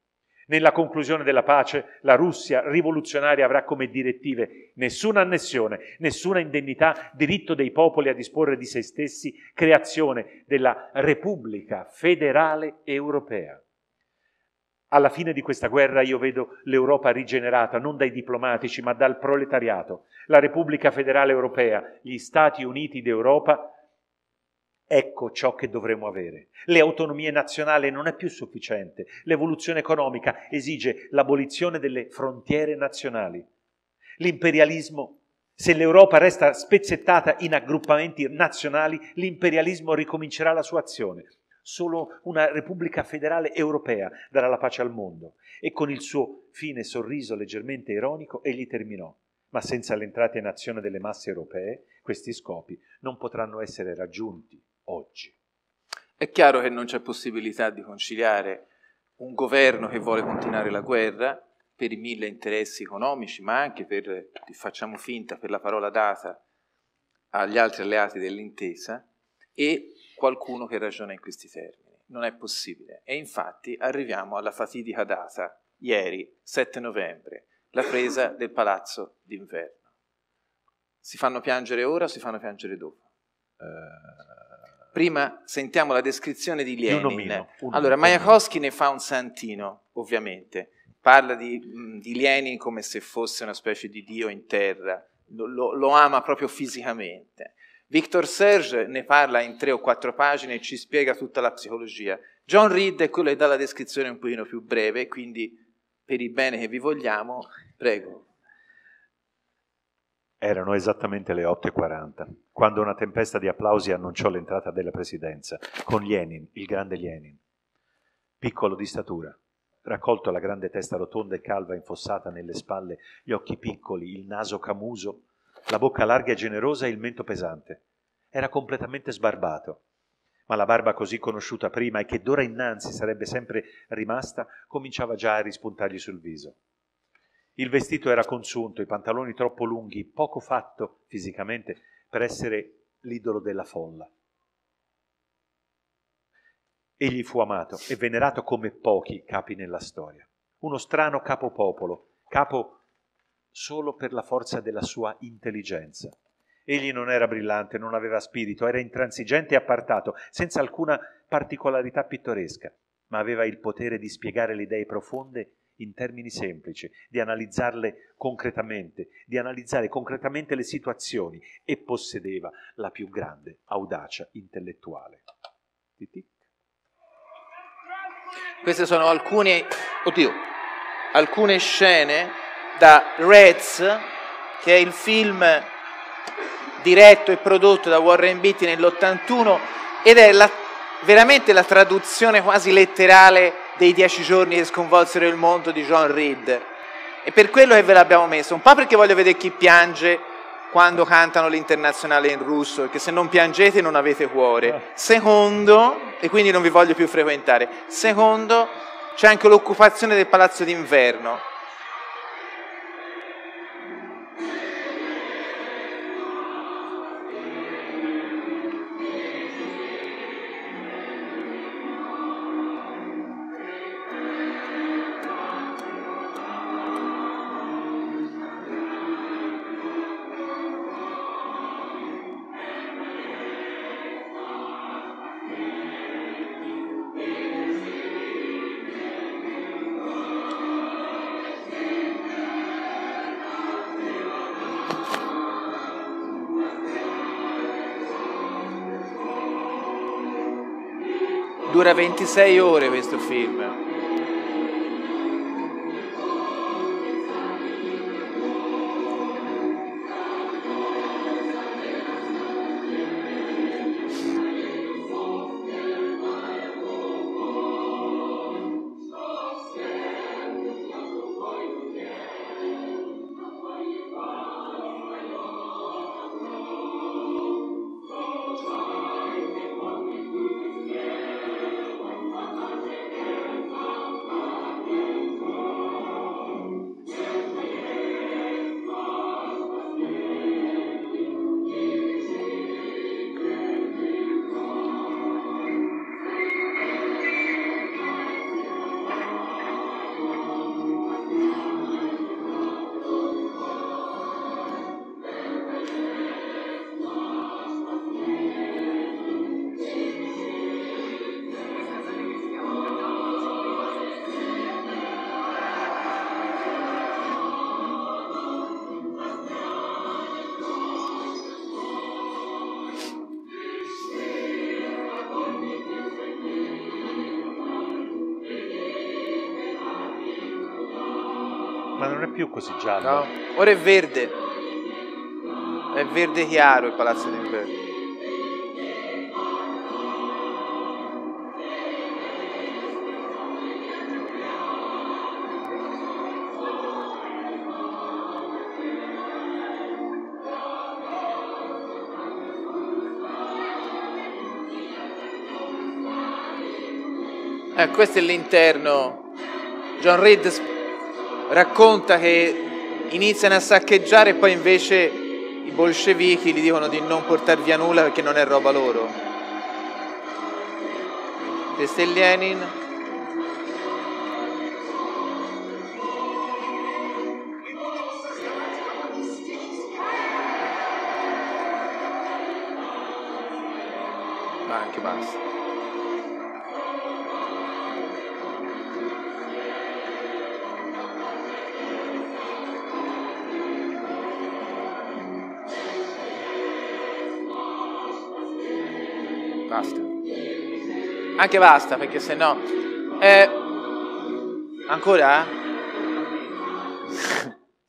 Nella conclusione della pace la Russia rivoluzionaria avrà come direttive nessuna annessione, nessuna indennità, diritto dei popoli a disporre di se stessi, creazione della Repubblica federale europea. Alla fine di questa guerra io vedo l'Europa rigenerata non dai diplomatici ma dal proletariato, la Repubblica federale europea, gli Stati Uniti d'Europa Ecco ciò che dovremo avere. Le autonomie nazionali non è più sufficiente. L'evoluzione economica esige l'abolizione delle frontiere nazionali. L'imperialismo, se l'Europa resta spezzettata in aggruppamenti nazionali, l'imperialismo ricomincerà la sua azione. Solo una Repubblica federale europea darà la pace al mondo. E con il suo fine sorriso leggermente ironico egli terminò. Ma senza l'entrata in azione delle masse europee, questi scopi non potranno essere raggiunti oggi. È chiaro che non c'è possibilità di conciliare un governo che vuole continuare la guerra per i mille interessi economici, ma anche per, facciamo finta, per la parola data agli altri alleati dell'intesa, e qualcuno che ragiona in questi termini. Non è possibile. E infatti arriviamo alla fatidica data, ieri, 7 novembre, la presa del palazzo d'inverno. Si fanno piangere ora o si fanno piangere dopo? Uh prima sentiamo la descrizione di Lenin. Un omino, un allora, Majakowski ne fa un santino, ovviamente. Parla di, mm, di, Lenin come se fosse una specie di dio in terra, lo, lo ama proprio fisicamente. Victor Serge ne parla in tre o quattro pagine e ci spiega tutta la psicologia. John Reed è quello che dà la descrizione un pochino più breve, quindi per il bene che vi vogliamo, prego. Erano esattamente le 8.40, quando una tempesta di applausi annunciò l'entrata della presidenza, con Lenin, il grande Lenin. Piccolo di statura, raccolto la grande testa rotonda e calva infossata nelle spalle, gli occhi piccoli, il naso camuso, la bocca larga e generosa e il mento pesante. Era completamente sbarbato, ma la barba così conosciuta prima e che d'ora innanzi sarebbe sempre rimasta, cominciava già a rispuntargli sul viso. Il vestito era consunto, i pantaloni troppo lunghi, poco fatto fisicamente per essere l'idolo della folla. Egli fu amato e venerato come pochi capi nella storia. Uno strano capopopolo, capo solo per la forza della sua intelligenza. Egli non era brillante, non aveva spirito, era intransigente e appartato, senza alcuna particolarità pittoresca, ma aveva il potere di spiegare le idee profonde in termini semplici, di analizzarle concretamente, di analizzare concretamente le situazioni e possedeva la più grande audacia intellettuale. Titic. Queste sono alcune, oddio, alcune scene da Reds, che è il film diretto e prodotto da Warren Beatty nell'81 ed è la, veramente la traduzione quasi letterale dei dieci giorni che sconvolsero il mondo di John Reed. E per quello che ve l'abbiamo messo, un po' perché voglio vedere chi piange quando cantano l'internazionale in russo, perché se non piangete non avete cuore. Eh. Secondo, e quindi non vi voglio più frequentare, secondo c'è anche l'occupazione del palazzo d'inverno dura 26 ore questo film. non è più così giallo. No. Ora è verde. È verde chiaro il palazzo d'inverno. Eh, questo è l'interno. John Reed racconta che iniziano a saccheggiare e poi invece i bolscevichi gli dicono di non portare via nulla perché non è roba loro. Questo è Lenin. Ma anche basta. Anche basta, perché se no... Eh, ancora? (laughs)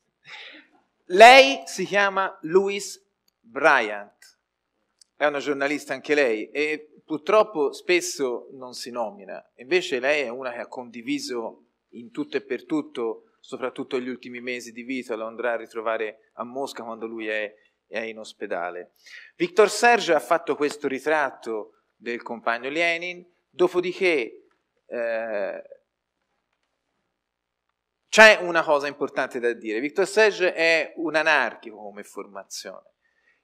lei si chiama Louise Bryant, è una giornalista anche lei e purtroppo spesso non si nomina, invece lei è una che ha condiviso in tutto e per tutto, soprattutto negli ultimi mesi di vita, lo andrà a ritrovare a Mosca quando lui è, è in ospedale. Victor Serge ha fatto questo ritratto del compagno Lenin, Dopodiché eh, c'è una cosa importante da dire. Victor Serge è un anarchico come formazione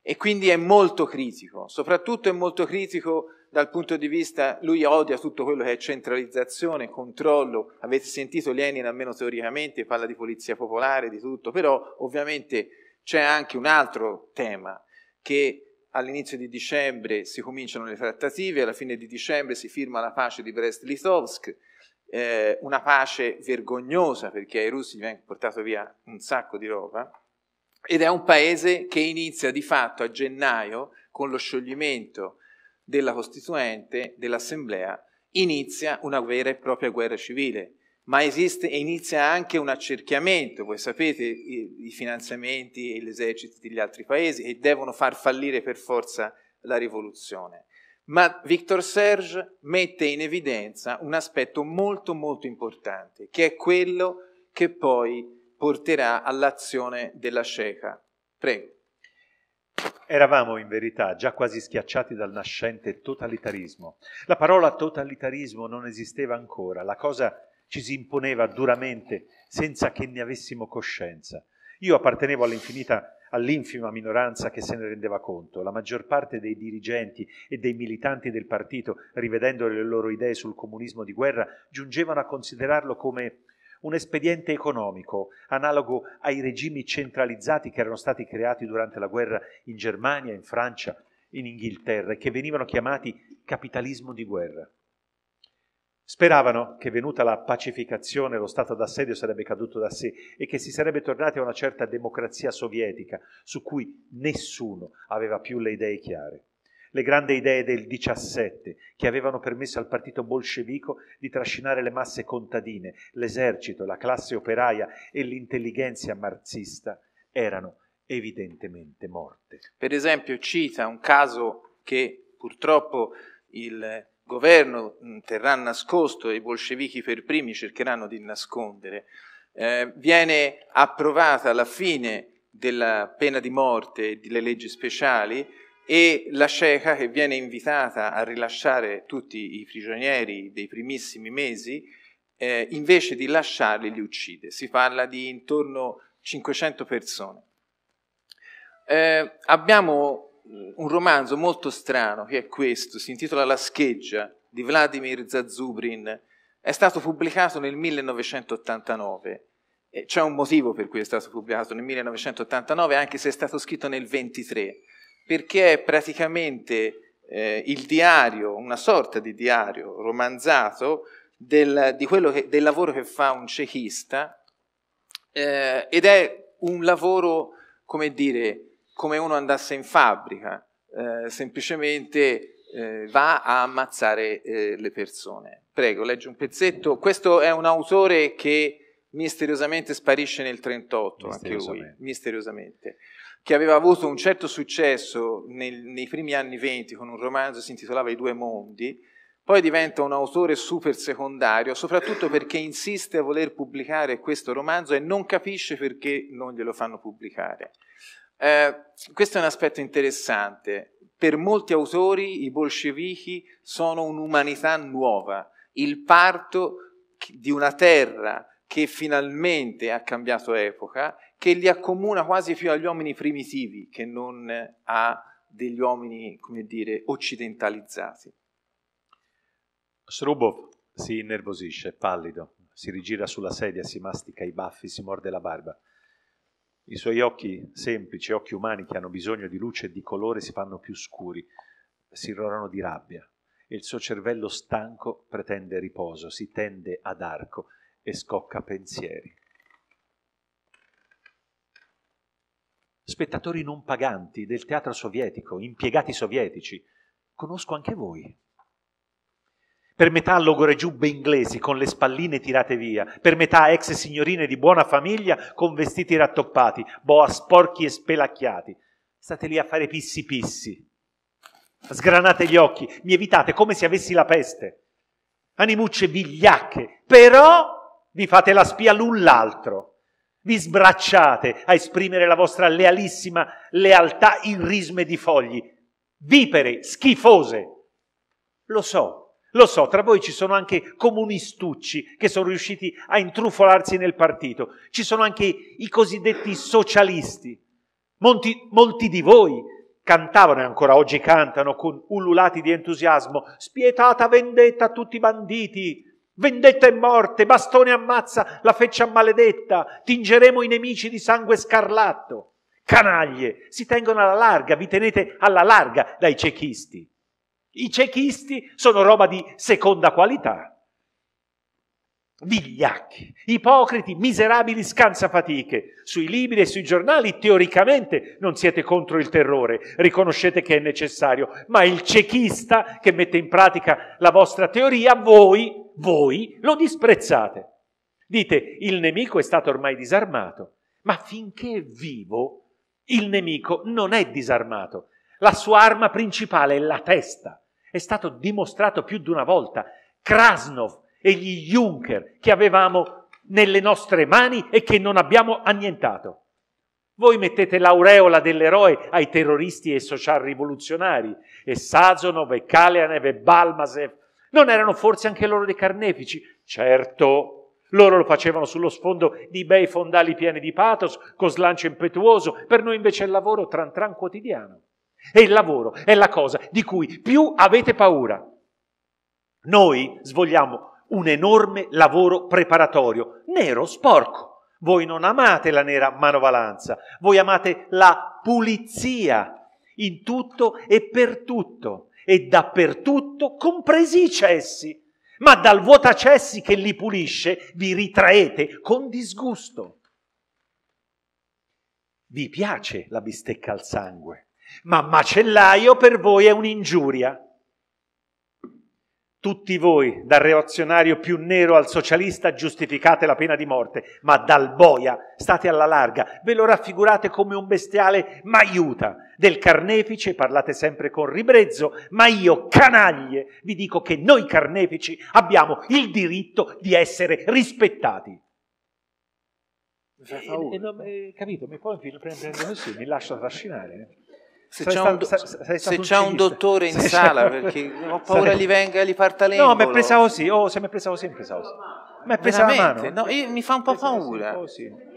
e quindi è molto critico, soprattutto è molto critico dal punto di vista, lui odia tutto quello che è centralizzazione, controllo, avete sentito Lenin almeno teoricamente, parla di polizia popolare, di tutto, però ovviamente c'è anche un altro tema che all'inizio di dicembre si cominciano le trattative, alla fine di dicembre si firma la pace di Brest-Litovsk, eh, una pace vergognosa perché ai russi gli viene portato via un sacco di roba, ed è un paese che inizia di fatto a gennaio con lo scioglimento della Costituente, dell'Assemblea, inizia una vera e propria guerra civile ma esiste e inizia anche un accerchiamento, voi sapete i, i finanziamenti e gli eserciti degli altri paesi e devono far fallire per forza la rivoluzione. Ma Victor Serge mette in evidenza un aspetto molto molto importante, che è quello che poi porterà all'azione della cieca. Prego. Eravamo in verità già quasi schiacciati dal nascente totalitarismo. La parola totalitarismo non esisteva ancora, la cosa ci si imponeva duramente senza che ne avessimo coscienza. Io appartenevo all'infinita all'infima minoranza che se ne rendeva conto. La maggior parte dei dirigenti e dei militanti del partito, rivedendo le loro idee sul comunismo di guerra, giungevano a considerarlo come un espediente economico, analogo ai regimi centralizzati che erano stati creati durante la guerra in Germania, in Francia, in Inghilterra e che venivano chiamati capitalismo di guerra. Speravano che venuta la pacificazione lo Stato d'assedio sarebbe caduto da sé e che si sarebbe tornati a una certa democrazia sovietica su cui nessuno aveva più le idee chiare. Le grandi idee del 17 che avevano permesso al partito bolscevico di trascinare le masse contadine, l'esercito, la classe operaia e l'intelligenza marxista erano evidentemente morte. Per esempio cita un caso che purtroppo il governo terrà nascosto e i bolscevichi per primi cercheranno di nascondere, eh, viene approvata la fine della pena di morte e delle leggi speciali e la cieca che viene invitata a rilasciare tutti i prigionieri dei primissimi mesi, eh, invece di lasciarli li uccide. Si parla di intorno 500 persone. Eh, abbiamo un romanzo molto strano che è questo, si intitola La scheggia di Vladimir Zazubrin, è stato pubblicato nel 1989. E c'è un motivo per cui è stato pubblicato nel 1989, anche se è stato scritto nel 23, perché è praticamente eh, il diario, una sorta di diario romanzato del, di che, del lavoro che fa un cechista eh, ed è un lavoro, come dire, come uno andasse in fabbrica, eh, semplicemente eh, va a ammazzare eh, le persone. Prego, leggi un pezzetto. Questo è un autore che misteriosamente sparisce nel 38, anche lui, misteriosamente, che aveva avuto un certo successo nel, nei primi anni 20 con un romanzo che si intitolava I due mondi, poi diventa un autore super secondario, soprattutto perché insiste a voler pubblicare questo romanzo e non capisce perché non glielo fanno pubblicare. Eh, questo è un aspetto interessante. Per molti autori i bolscevichi sono un'umanità nuova, il parto di una terra che finalmente ha cambiato epoca, che li accomuna quasi più agli uomini primitivi che non a degli uomini, come dire, occidentalizzati. Srubov si innervosisce, pallido, si rigira sulla sedia, si mastica i baffi, si morde la barba. I suoi occhi semplici, occhi umani che hanno bisogno di luce e di colore, si fanno più scuri, si irrorano di rabbia e il suo cervello stanco pretende riposo, si tende ad arco e scocca pensieri. Spettatori non paganti del teatro sovietico, impiegati sovietici, conosco anche voi per metà logoregiubbe inglesi con le spalline tirate via, per metà ex signorine di buona famiglia con vestiti rattoppati, boa sporchi e spelacchiati. State lì a fare pissi pissi. Sgranate gli occhi, mi evitate come se avessi la peste. Animucce vigliacche, però vi fate la spia l'un l'altro. Vi sbracciate a esprimere la vostra lealissima lealtà in risme di fogli. Vipere schifose. Lo so, lo so, tra voi ci sono anche comunistucci che sono riusciti a intrufolarsi nel partito, ci sono anche i cosiddetti socialisti. Molti, molti di voi cantavano e ancora oggi cantano con ululati di entusiasmo, spietata vendetta a tutti i banditi, vendetta e morte, bastone ammazza, la feccia maledetta, tingeremo i nemici di sangue scarlatto. Canaglie, si tengono alla larga, vi tenete alla larga dai cechisti. I cechisti sono roba di seconda qualità. Vigliacchi, ipocriti, miserabili scansafatiche. Sui libri e sui giornali teoricamente non siete contro il terrore, riconoscete che è necessario, ma il cechista che mette in pratica la vostra teoria, voi, voi lo disprezzate. Dite, il nemico è stato ormai disarmato, ma finché è vivo, il nemico non è disarmato. La sua arma principale è la testa. È stato dimostrato più di una volta. Krasnov e gli Juncker che avevamo nelle nostre mani e che non abbiamo annientato. Voi mettete l'aureola dell'eroe ai terroristi e social rivoluzionari, e Sazonov, e Kalianev, e Balmasev. Non erano forse anche loro dei carnefici? Certo, loro lo facevano sullo sfondo di bei fondali pieni di pathos, con slancio impetuoso, per noi invece è il lavoro tran tran quotidiano. E il lavoro, è la cosa di cui più avete paura. Noi svogliamo un enorme lavoro preparatorio, nero, sporco. Voi non amate la nera manovalanza, voi amate la pulizia in tutto e per tutto e dappertutto, compresi i cessi. Ma dal vuotacessi che li pulisce vi ritraete con disgusto. Vi piace la bistecca al sangue, ma macellaio per voi è un'ingiuria. Tutti voi, dal reazionario più nero al socialista, giustificate la pena di morte, ma dal boia state alla larga, ve lo raffigurate come un bestiale maiuta. Del carnefice parlate sempre con ribrezzo, ma io, canaglie, vi dico che noi carnefici abbiamo il diritto di essere rispettati. E, e, non, eh, capito, mi puoi prendere così, mi lascio trascinare se c'è, un, sta, sei, se un, c'è un, dottore in sei sala, perché (laughs) ho paura li venga, li parta lei. No, mi è presa così, oh, se mi è presa così, mi è presa così. Mi è presa la mano. No, io, mi fa un po' paura. Così, oh,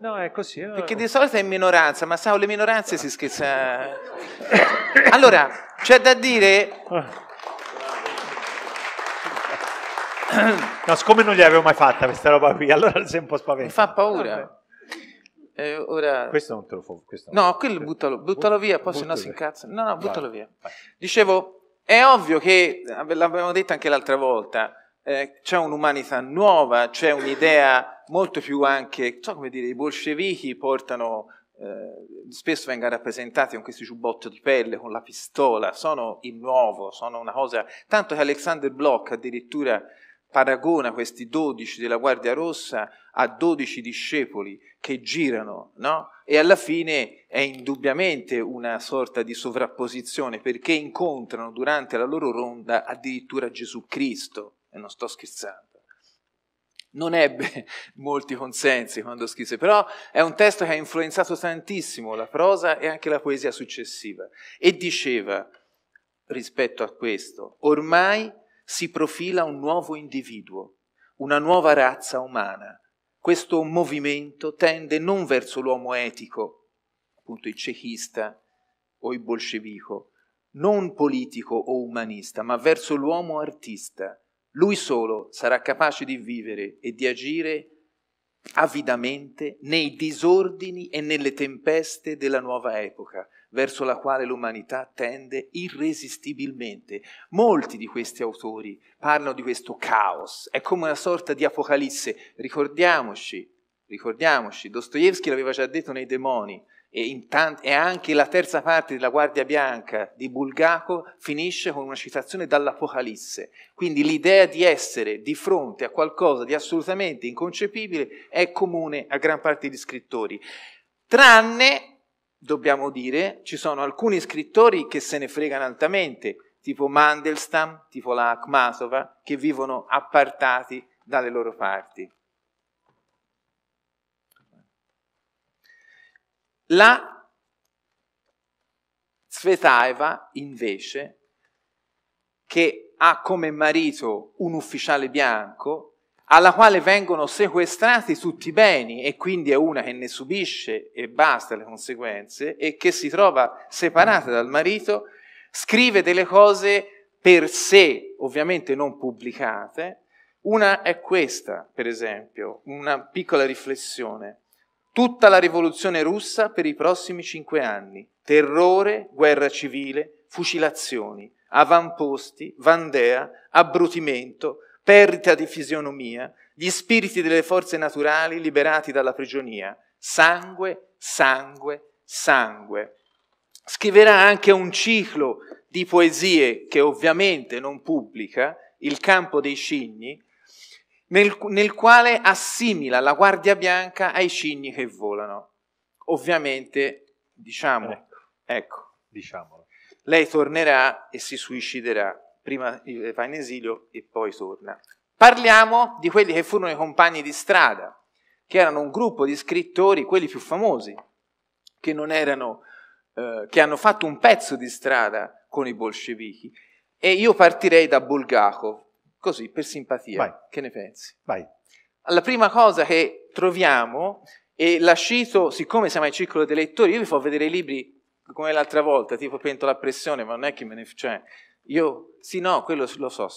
No, è così. Eh. Perché di solito è in minoranza, ma sa, le minoranze si scherza. (coughs) allora, c'è da dire... (coughs) No, siccome non gli avevo mai fatta questa roba qui, allora si è un po' spaventato. Mi fa paura. Eh, ora... Questo non te lo fa. No, quello buttalo, buttalo via, poi se no si incazza. No, no, buttalo vai, via. Vai. Dicevo, è ovvio che, eh, l'abbiamo detto anche l'altra volta, eh, c'è un'umanità nuova, c'è un'idea molto più anche, so come dire, i bolscevichi portano, eh, spesso vengono rappresentati con questi giubbotti di pelle, con la pistola, sono il nuovo, sono una cosa, tanto che Alexander Bloch addirittura paragona questi dodici della Guardia Rossa a dodici discepoli che girano, no? E alla fine è indubbiamente una sorta di sovrapposizione perché incontrano durante la loro ronda addirittura Gesù Cristo, e non sto scherzando. Non ebbe (laughs) molti consensi quando scrisse, però è un testo che ha influenzato tantissimo la prosa e anche la poesia successiva. E diceva, rispetto a questo, ormai si profila un nuovo individuo, una nuova razza umana. Questo movimento tende non verso l'uomo etico, appunto il cechista o il bolscevico, non politico o umanista, ma verso l'uomo artista. Lui solo sarà capace di vivere e di agire avidamente nei disordini e nelle tempeste della nuova epoca, verso la quale l'umanità tende irresistibilmente. Molti di questi autori parlano di questo caos, è come una sorta di apocalisse. Ricordiamoci, ricordiamoci, Dostoevsky l'aveva già detto nei demoni, e, tant- e, anche la terza parte della Guardia Bianca di Bulgaco finisce con una citazione dall'Apocalisse. Quindi l'idea di essere di fronte a qualcosa di assolutamente inconcepibile è comune a gran parte degli scrittori, tranne dobbiamo dire, ci sono alcuni scrittori che se ne fregano altamente, tipo Mandelstam, tipo la Akhmatova, che vivono appartati dalle loro parti. La Svetaeva, invece, che ha come marito un ufficiale bianco, alla quale vengono sequestrati tutti i beni e quindi è una che ne subisce e basta le conseguenze e che si trova separata dal marito, scrive delle cose per sé, ovviamente non pubblicate. Una è questa, per esempio, una piccola riflessione. Tutta la rivoluzione russa per i prossimi cinque anni. Terrore, guerra civile, fucilazioni, avamposti, Vandea, abbrutimento, perdita di fisionomia, gli spiriti delle forze naturali liberati dalla prigionia. Sangue, sangue, sangue. Scriverà anche un ciclo di poesie che ovviamente non pubblica, Il campo dei cigni, nel, nel quale assimila la Guardia Bianca ai cigni che volano. Ovviamente, diciamo, ecco, ecco diciamolo. lei tornerà e si suiciderà prima va eh, in esilio e poi torna. Parliamo di quelli che furono i compagni di strada, che erano un gruppo di scrittori, quelli più famosi, che, erano, eh, che hanno fatto un pezzo di strada con i bolscevichi. E io partirei da Bulgakov, così per simpatia. Vai. Che ne pensi? Vai. La prima cosa che troviamo, e la cito, siccome siamo al circolo dei lettori, io vi fo vedere i libri come l'altra volta, tipo pentola a pressione, ma non è che me ne... Cioè, io, sì, no, quello lo so,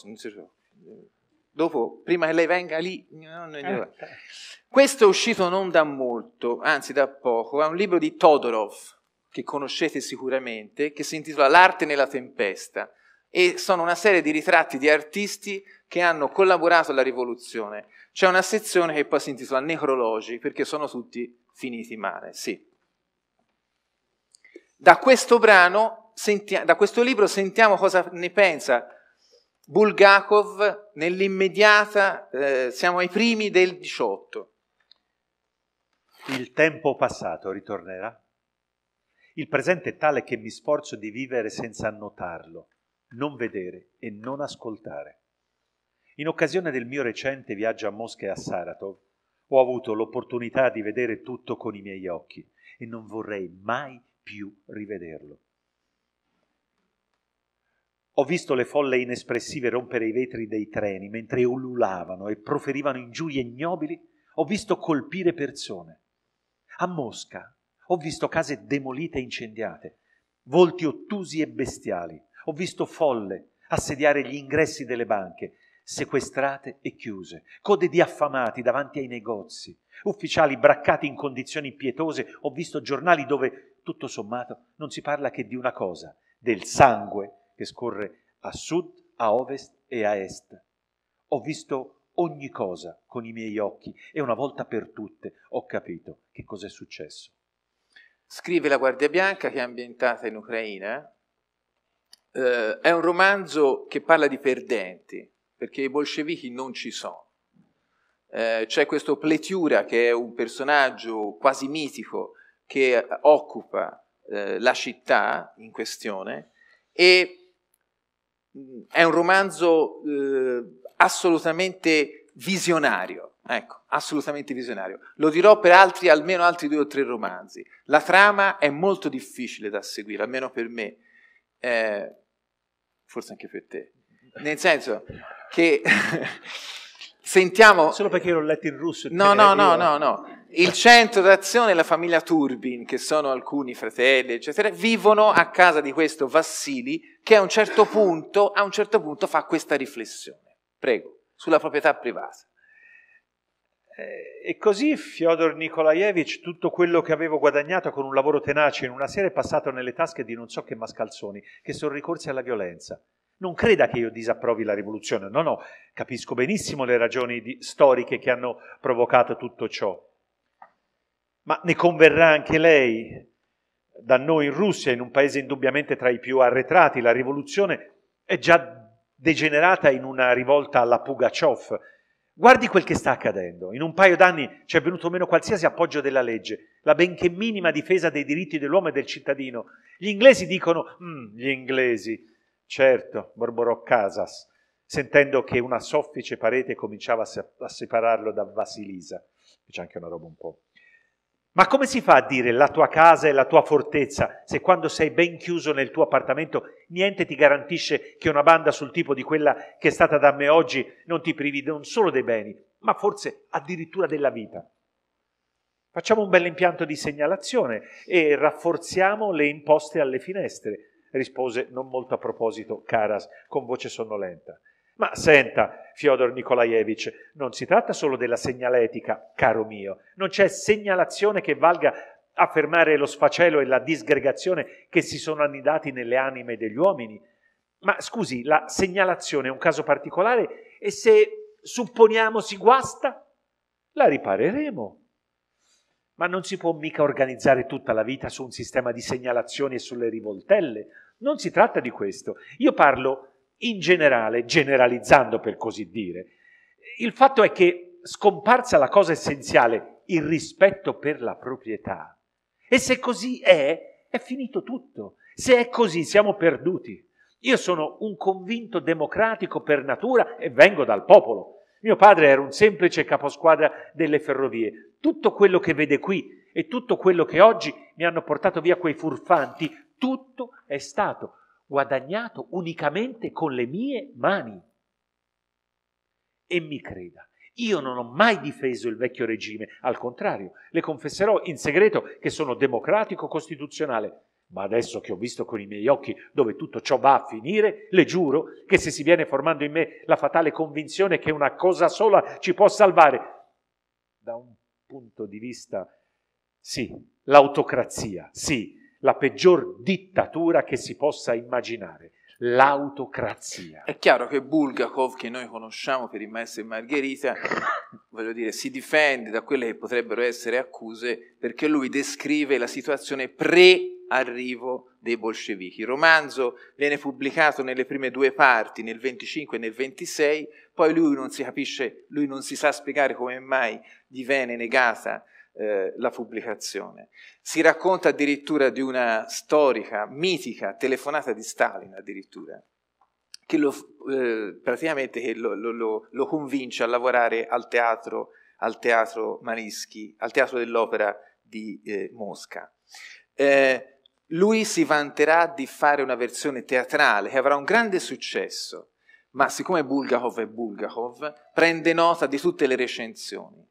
dopo, prima che lei venga lì, no, no, no. (laughs) questo è uscito non da molto, anzi da poco, è un libro di Todorov, che conoscete sicuramente, che si intitola L'arte nella tempesta, e sono una serie di ritratti di artisti che hanno collaborato alla rivoluzione. C'è una sezione che poi si intitola Necrologi, perché sono tutti finiti male, sì. Da questo brano Sentia- da questo libro sentiamo cosa ne pensa Bulgakov nell'immediata, eh, siamo ai primi del 18. Il tempo passato ritornerà? Il presente è tale che mi sforzo di vivere senza notarlo, non vedere e non ascoltare. In occasione del mio recente viaggio a Mosca e a Saratov, ho avuto l'opportunità di vedere tutto con i miei occhi e non vorrei mai più rivederlo. Ho visto le folle inespressive rompere i vetri dei treni mentre ululavano e proferivano ingiurie ignobili. Ho visto colpire persone. A Mosca ho visto case demolite e incendiate, volti ottusi e bestiali. Ho visto folle assediare gli ingressi delle banche, sequestrate e chiuse, code di affamati davanti ai negozi, ufficiali braccati in condizioni pietose. Ho visto giornali dove, tutto sommato, non si parla che di una cosa, del sangue che scorre a sud, a ovest e a est. Ho visto ogni cosa con i miei occhi e una volta per tutte ho capito che cosa è successo. Scrive La Guardia Bianca, che è ambientata in Ucraina. Eh, è un romanzo che parla di perdenti, perché i bolscevichi non ci sono. Eh, c'è questo Pletiura, che è un personaggio quasi mitico, che occupa eh, la città in questione e è un romanzo eh, assolutamente visionario, ecco, assolutamente visionario. Lo dirò per altri, almeno altri due o tre romanzi. La trama è molto difficile da seguire, almeno per me, eh, forse anche per te. Nel senso che (laughs) sentiamo... Solo perché l'ho letto in russo. No, eh, no, no, no, no. Il centro d'azione e la famiglia Turbin, che sono alcuni fratelli, eccetera, vivono a casa di questo Vassili che a un certo punto, a un certo punto fa questa riflessione, prego, sulla proprietà privata. Eh, e così Fyodor Nikolaevich, tutto quello che avevo guadagnato con un lavoro tenace in una sera è passato nelle tasche di non so che mascalzoni, che sono ricorsi alla violenza. Non creda che io disapprovi la rivoluzione, no, no, capisco benissimo le ragioni di, storiche che hanno provocato tutto ciò ma ne converrà anche lei, da noi in Russia, in un paese indubbiamente tra i più arretrati, la rivoluzione è già degenerata in una rivolta alla Pugachev. Guardi quel che sta accadendo. In un paio d'anni ci è venuto meno qualsiasi appoggio della legge, la benché minima difesa dei diritti dell'uomo e del cittadino. Gli inglesi dicono, mm, gli inglesi, certo, borborò Casas, sentendo che una soffice parete cominciava a separarlo da Vasilisa. C'è anche una roba un po'. Ma come si fa a dire la tua casa è la tua fortezza se quando sei ben chiuso nel tuo appartamento niente ti garantisce che una banda sul tipo di quella che è stata da me oggi non ti privi non solo dei beni, ma forse addirittura della vita? Facciamo un bel impianto di segnalazione e rafforziamo le imposte alle finestre, rispose non molto a proposito Caras con voce sonnolenta. Ma senta, Fyodor Nikolaevich, non si tratta solo della segnaletica, caro mio, non c'è segnalazione che valga a fermare lo sfacelo e la disgregazione che si sono annidati nelle anime degli uomini. Ma scusi, la segnalazione è un caso particolare e se supponiamo si guasta, la ripareremo. Ma non si può mica organizzare tutta la vita su un sistema di segnalazioni e sulle rivoltelle. Non si tratta di questo. Io parlo in generale, generalizzando per così dire, il fatto è che scomparsa la cosa essenziale, il rispetto per la proprietà. E se così è, è finito tutto. Se è così, siamo perduti. Io sono un convinto democratico per natura e vengo dal popolo. Mio padre era un semplice caposquadra delle ferrovie. Tutto quello che vede qui e tutto quello che oggi mi hanno portato via quei furfanti, tutto è stato guadagnato unicamente con le mie mani. E mi creda, io non ho mai difeso il vecchio regime, al contrario, le confesserò in segreto che sono democratico costituzionale. Ma adesso che ho visto con i miei occhi dove tutto ciò va a finire, le giuro che se si viene formando in me la fatale convinzione che una cosa sola ci può salvare, da un punto di vista, sì, l'autocrazia, sì, la peggior dittatura che si possa immaginare, l'autocrazia. È chiaro che Bulgakov, che noi conosciamo per il maestro e Margherita, (laughs) voglio dire, si difende da quelle che potrebbero essere accuse perché lui descrive la situazione pre-arrivo dei bolscevichi. Il romanzo viene pubblicato nelle prime due parti, nel 25 e nel 26, poi lui non si capisce, lui non si sa spiegare come mai gli viene negata eh, la pubblicazione. Si racconta addirittura di una storica, mitica, telefonata di Stalin addirittura, che lo, eh, praticamente che lo, lo, lo, convince a lavorare al teatro, al teatro Manischi, al teatro dell'opera di eh, Mosca. Eh, lui si vanterà di fare una versione teatrale che avrà un grande successo, ma siccome Bulgakov è Bulgakov, prende nota di tutte le recensioni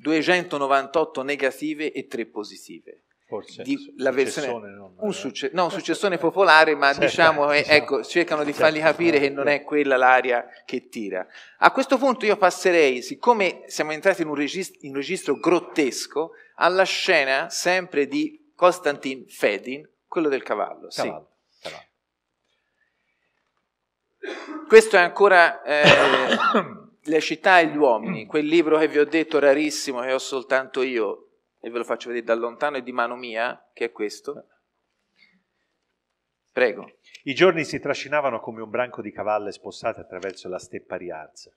298 negative e 3 positive. Forse di, la versione, non, un, eh. succe, no, un successone popolare, ma certo, diciamo, certo, ecco, cercano di certo, fargli capire che non eh. è quella l'aria che tira. A questo punto io passerei, siccome siamo entrati in un registro, in un registro grottesco, alla scena sempre di Konstantin Fedin, quello del cavallo. cavallo, sì. cavallo. Questo è ancora... Eh, (coughs) Le città e gli uomini, mm. quel libro che vi ho detto rarissimo, che ho soltanto io, e ve lo faccio vedere da lontano, e di mano mia, che è questo. Prego. I giorni si trascinavano come un branco di cavalle spossate attraverso la steppa riarza.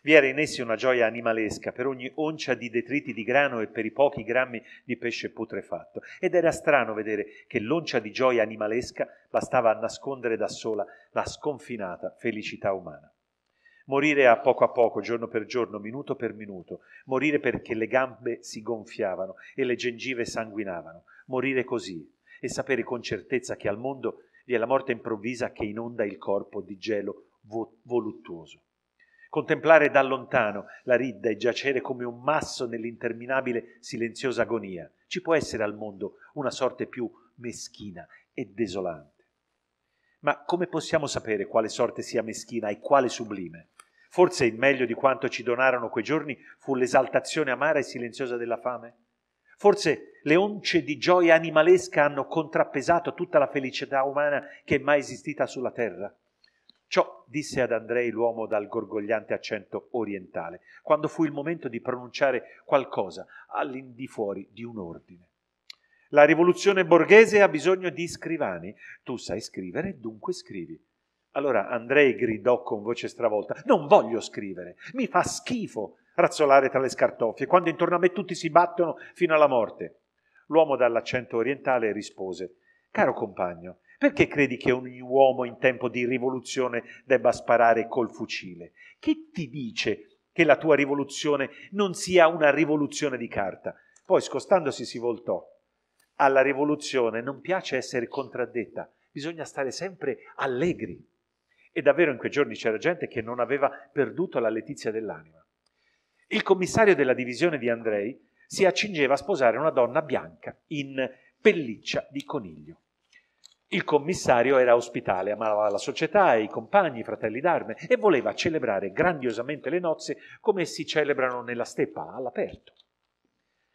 Vi era in essi una gioia animalesca per ogni oncia di detriti di grano e per i pochi grammi di pesce putrefatto, ed era strano vedere che l'oncia di gioia animalesca bastava a nascondere da sola la sconfinata felicità umana morire a poco a poco, giorno per giorno, minuto per minuto, morire perché le gambe si gonfiavano e le gengive sanguinavano, morire così e sapere con certezza che al mondo vi è la morte improvvisa che inonda il corpo di gelo vo- voluttuoso. Contemplare da lontano la ridda e giacere come un masso nell'interminabile silenziosa agonia. Ci può essere al mondo una sorte più meschina e desolante. Ma come possiamo sapere quale sorte sia meschina e quale sublime? Forse il meglio di quanto ci donarono quei giorni fu l'esaltazione amara e silenziosa della fame? Forse le once di gioia animalesca hanno contrappesato tutta la felicità umana che è mai esistita sulla terra? Ciò disse ad Andrei l'uomo dal gorgogliante accento orientale, quando fu il momento di pronunciare qualcosa all'indifuori di un ordine. La rivoluzione borghese ha bisogno di scrivani. Tu sai scrivere, dunque scrivi. Allora Andrei gridò con voce stravolta: Non voglio scrivere, mi fa schifo razzolare tra le scartoffie, quando intorno a me tutti si battono fino alla morte. L'uomo dall'accento orientale rispose: Caro compagno, perché credi che ogni uomo in tempo di rivoluzione debba sparare col fucile? Chi ti dice che la tua rivoluzione non sia una rivoluzione di carta? Poi, scostandosi, si voltò. Alla rivoluzione non piace essere contraddetta, bisogna stare sempre allegri. E davvero in quei giorni c'era gente che non aveva perduto la letizia dell'anima. Il commissario della divisione di Andrei si accingeva a sposare una donna bianca in pelliccia di coniglio. Il commissario era ospitale, amava la società i compagni, i fratelli d'arme, e voleva celebrare grandiosamente le nozze come si celebrano nella steppa, all'aperto.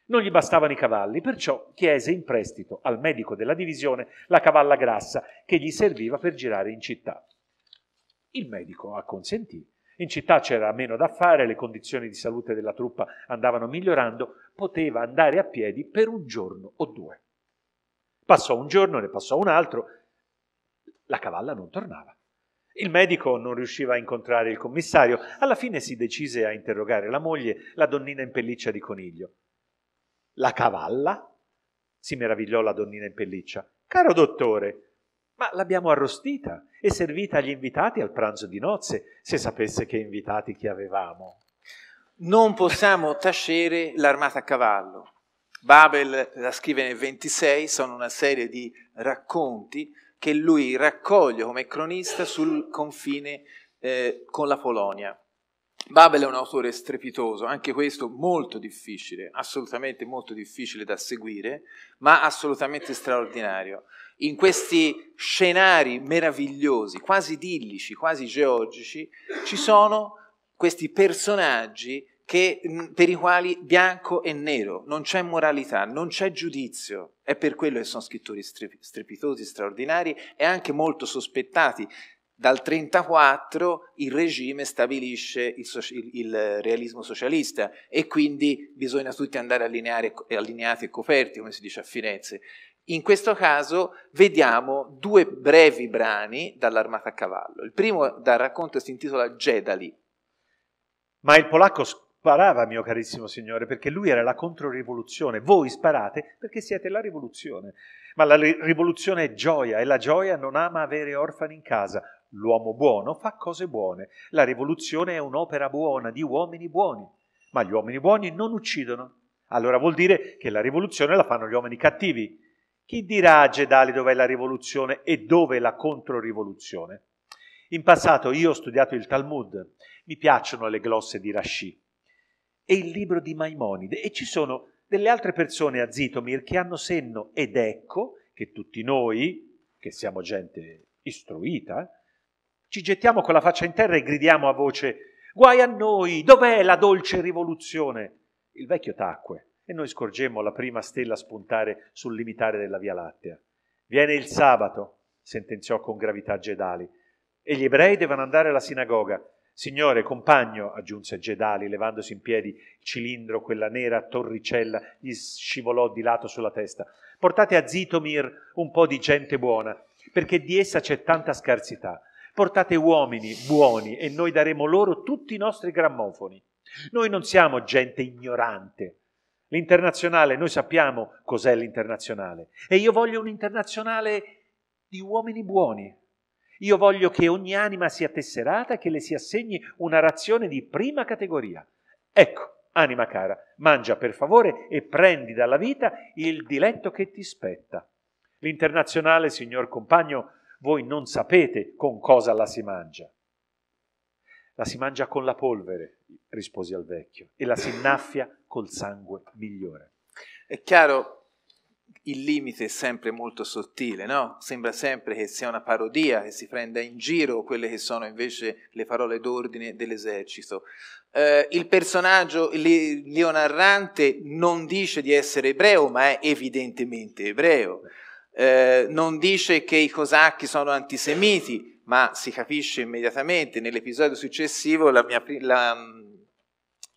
Non gli bastavano i cavalli, perciò chiese in prestito al medico della divisione la cavalla grassa che gli serviva per girare in città. Il medico acconsentì. In città c'era meno da fare, le condizioni di salute della truppa andavano migliorando, poteva andare a piedi per un giorno o due. Passò un giorno, ne passò un altro, la cavalla non tornava. Il medico non riusciva a incontrare il commissario, alla fine si decise a interrogare la moglie, la donnina in pelliccia di coniglio. La cavalla? si meravigliò la donnina in pelliccia. Caro dottore, ma l'abbiamo arrostita e servita agli invitati al pranzo di nozze, se sapesse che invitati chi avevamo. Non possiamo tacere l'armata a cavallo. Babel la scrive nel 26, sono una serie di racconti che lui raccoglie come cronista sul confine eh, con la Polonia. Babel è un autore strepitoso, anche questo molto difficile, assolutamente molto difficile da seguire, ma assolutamente straordinario in questi scenari meravigliosi, quasi idillici, quasi geologici, ci sono questi personaggi che, mm, per i quali bianco e nero, non c'è moralità, non c'è giudizio. È per quello che sono scrittori strepitosi, straordinari e anche molto sospettati. Dal 1934 il regime stabilisce il, soci- il, realismo socialista e quindi bisogna tutti andare allineare, allineati e coperti, come si dice a Firenze. In questo caso vediamo due brevi brani dall'armata a cavallo. Il primo dal racconto si intitola Gedali. Ma il polacco sparava, mio carissimo signore, perché lui era la controrivoluzione. Voi sparate perché siete la rivoluzione. Ma la rivoluzione è gioia e la gioia non ama avere orfani in casa. L'uomo buono fa cose buone. La rivoluzione è un'opera buona di uomini buoni. Ma gli uomini buoni non uccidono. Allora vuol dire che la rivoluzione la fanno gli uomini cattivi chi dirà a Gedali dov'è la rivoluzione e dove la controrivoluzione? In passato io ho studiato il Talmud, mi piacciono le glosse di Rashi e il libro di Maimonide e ci sono delle altre persone a Zitomir che hanno senno ed ecco che tutti noi, che siamo gente istruita, ci gettiamo con la faccia in terra e gridiamo a voce Guai a noi, dov'è la dolce rivoluzione? Il vecchio tacque e noi scorgemmo la prima stella spuntare sul limitare della Via Lattea. Viene il sabato, sentenziò con gravità Gedali, e gli ebrei devono andare alla sinagoga. Signore, compagno, aggiunse Gedali, levandosi in piedi il cilindro, quella nera torricella, gli scivolò di lato sulla testa. Portate a Zitomir un po' di gente buona, perché di essa c'è tanta scarsità. Portate uomini buoni e noi daremo loro tutti i nostri grammofoni. Noi non siamo gente ignorante, L'internazionale, noi sappiamo cos'è l'internazionale e io voglio un internazionale di uomini buoni. Io voglio che ogni anima sia tesserata e che le si assegni una razione di prima categoria. Ecco, anima cara, mangia per favore e prendi dalla vita il diletto che ti spetta. L'internazionale, signor compagno, voi non sapete con cosa la si mangia. La si mangia con la polvere, rispose al vecchio, e la si innaffia col sangue migliore. È chiaro, il limite è sempre molto sottile, no? Sembra sempre che sia una parodia, che si prenda in giro quelle che sono invece le parole d'ordine dell'esercito. Eh, il personaggio Leo narrante non dice di essere ebreo, ma è evidentemente ebreo. Eh, non dice che i cosacchi sono antisemiti, ma si capisce immediatamente nell'episodio successivo la mia, la,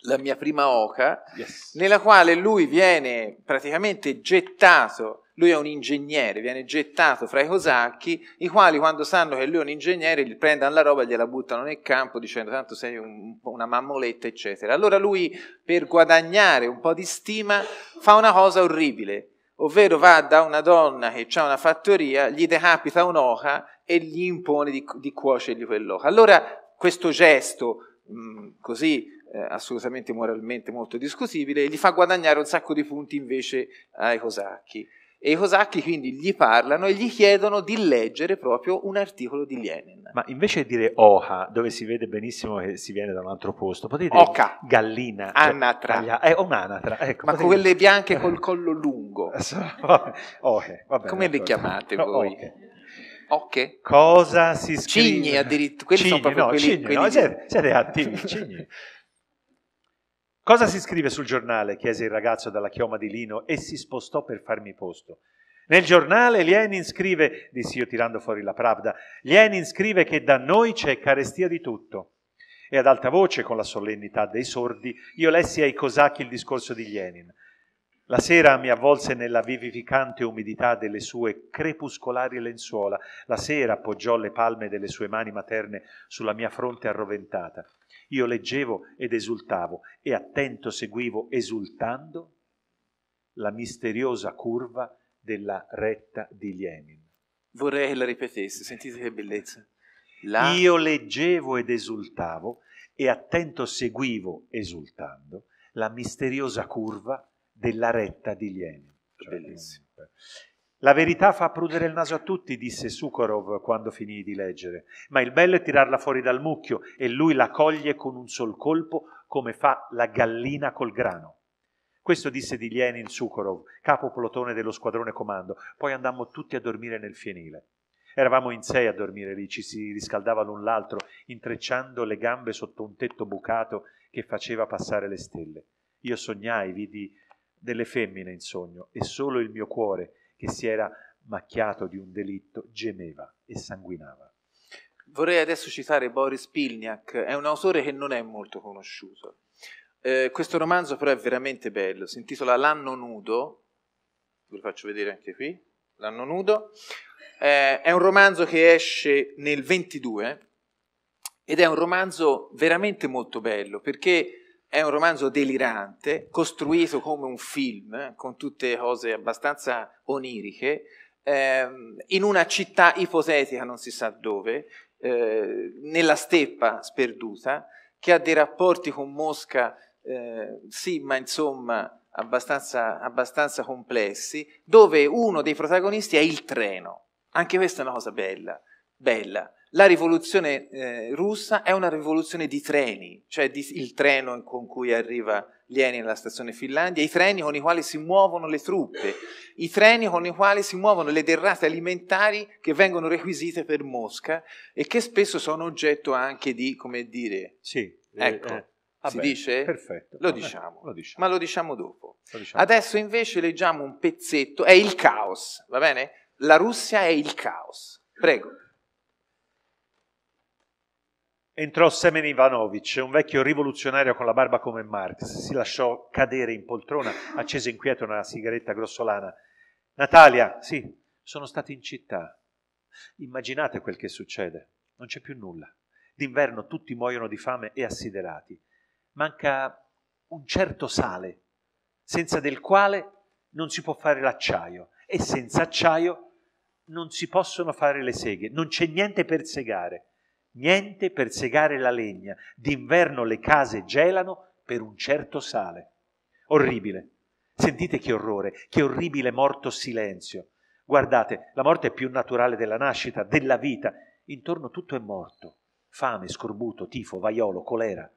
la mia prima oca, yes. nella quale lui viene praticamente gettato, lui è un ingegnere, viene gettato fra i cosacchi, i quali quando sanno che lui è un ingegnere gli prendono la roba e gliela buttano nel campo dicendo tanto sei un, una mammoletta eccetera. Allora lui per guadagnare un po' di stima fa una cosa orribile, ovvero va da una donna che ha una fattoria, gli decapita un'oca e gli impone di, di cuocergli quell'oca. Allora questo gesto mh, mm, così eh, assolutamente moralmente molto discutibile, e gli fa guadagnare un sacco di punti invece ai cosacchi. E i cosacchi quindi gli parlano e gli chiedono di leggere proprio un articolo di Lenin. Ma invece di dire Oha, dove si vede benissimo che si viene da un altro posto, potete dire Oca. gallina. Cioè Anatra. è eh, un'anatra, ecco, Ma potete... quelle bianche col (laughs) collo lungo. Eh, okay, vabbè, Come le chiamate voi? Okay. Ok. Cosa si scrive? Cigni addirittura. Quelli cigni, sono proprio no, quelli, cigni, quelli no, di... siete attivi, cigni. (laughs) Cosa si scrive sul giornale? chiese il ragazzo dalla chioma di lino e si spostò per farmi posto. Nel giornale Lenin scrive, dissi io tirando fuori la pravda, Lenin scrive che da noi c'è carestia di tutto. E ad alta voce, con la solennità dei sordi, io lessi ai cosacchi il discorso di Lenin. La sera mi avvolse nella vivificante umidità delle sue crepuscolari lenzuola. La sera appoggiò le palme delle sue mani materne sulla mia fronte arroventata. Io leggevo ed esultavo e attento seguivo esultando la misteriosa curva della retta di Lenin. Vorrei che la ripetesse, sentite che bellezza. La... Io leggevo ed esultavo e attento seguivo esultando la misteriosa curva della retta di Lenin. Cioè, Bellissimo. La verità fa prudere il naso a tutti, disse Sukorov quando finì di leggere, ma il bello è tirarla fuori dal mucchio e lui la coglie con un sol colpo come fa la gallina col grano. Questo disse di Lenin Sukorov, capo plotone dello squadrone comando. Poi andammo tutti a dormire nel fienile. Eravamo in sei a dormire lì, ci si riscaldava l'un l'altro, intrecciando le gambe sotto un tetto bucato che faceva passare le stelle. Io sognai, vidi delle femmine in sogno e solo il mio cuore che si era macchiato di un delitto, gemeva e sanguinava. Vorrei adesso citare Boris Pilniak, è un autore che non è molto conosciuto. Eh, questo romanzo però è veramente bello, si intitola L'anno nudo, ve lo faccio vedere anche qui, L'anno nudo, eh, è un romanzo che esce nel 22 ed è un romanzo veramente molto bello perché è un romanzo delirante, costruito come un film, con tutte cose abbastanza oniriche, ehm, in una città ipotetica non si sa dove, eh, nella steppa sperduta, che ha dei rapporti con Mosca, eh, sì, ma insomma abbastanza, abbastanza complessi, dove uno dei protagonisti è il treno. Anche questa è una cosa bella, bella la rivoluzione eh, russa è una rivoluzione di treni, cioè di, il treno con cui arriva Lenin alla stazione Finlandia, i treni con i quali si muovono le truppe, i treni con i quali si muovono le derrate alimentari che vengono requisite per Mosca e che spesso sono oggetto anche di, come dire, sì, eh, ecco, eh, vabbè, si dice? Perfetto. Lo, vabbè, diciamo, lo, diciamo, ma lo diciamo dopo. Lo diciamo. Adesso invece leggiamo un pezzetto, è il caos, va bene? La Russia è il caos. Prego. Entrò Semen Ivanovic, un vecchio rivoluzionario con la barba come Marx, si lasciò cadere in poltrona, accese inquieto una sigaretta grossolana. Natalia, sì, sono stato in città. Immaginate quel che succede. Non c'è più nulla. D'inverno tutti muoiono di fame e assiderati. Manca un certo sale, senza del quale non si può fare l'acciaio e senza acciaio non si possono fare le seghe, non c'è niente per segare niente per segare la legna, d'inverno le case gelano per un certo sale. Orribile. Sentite che orrore, che orribile morto silenzio. Guardate, la morte è più naturale della nascita, della vita. Intorno tutto è morto. Fame, scorbuto, tifo, vaiolo, colera.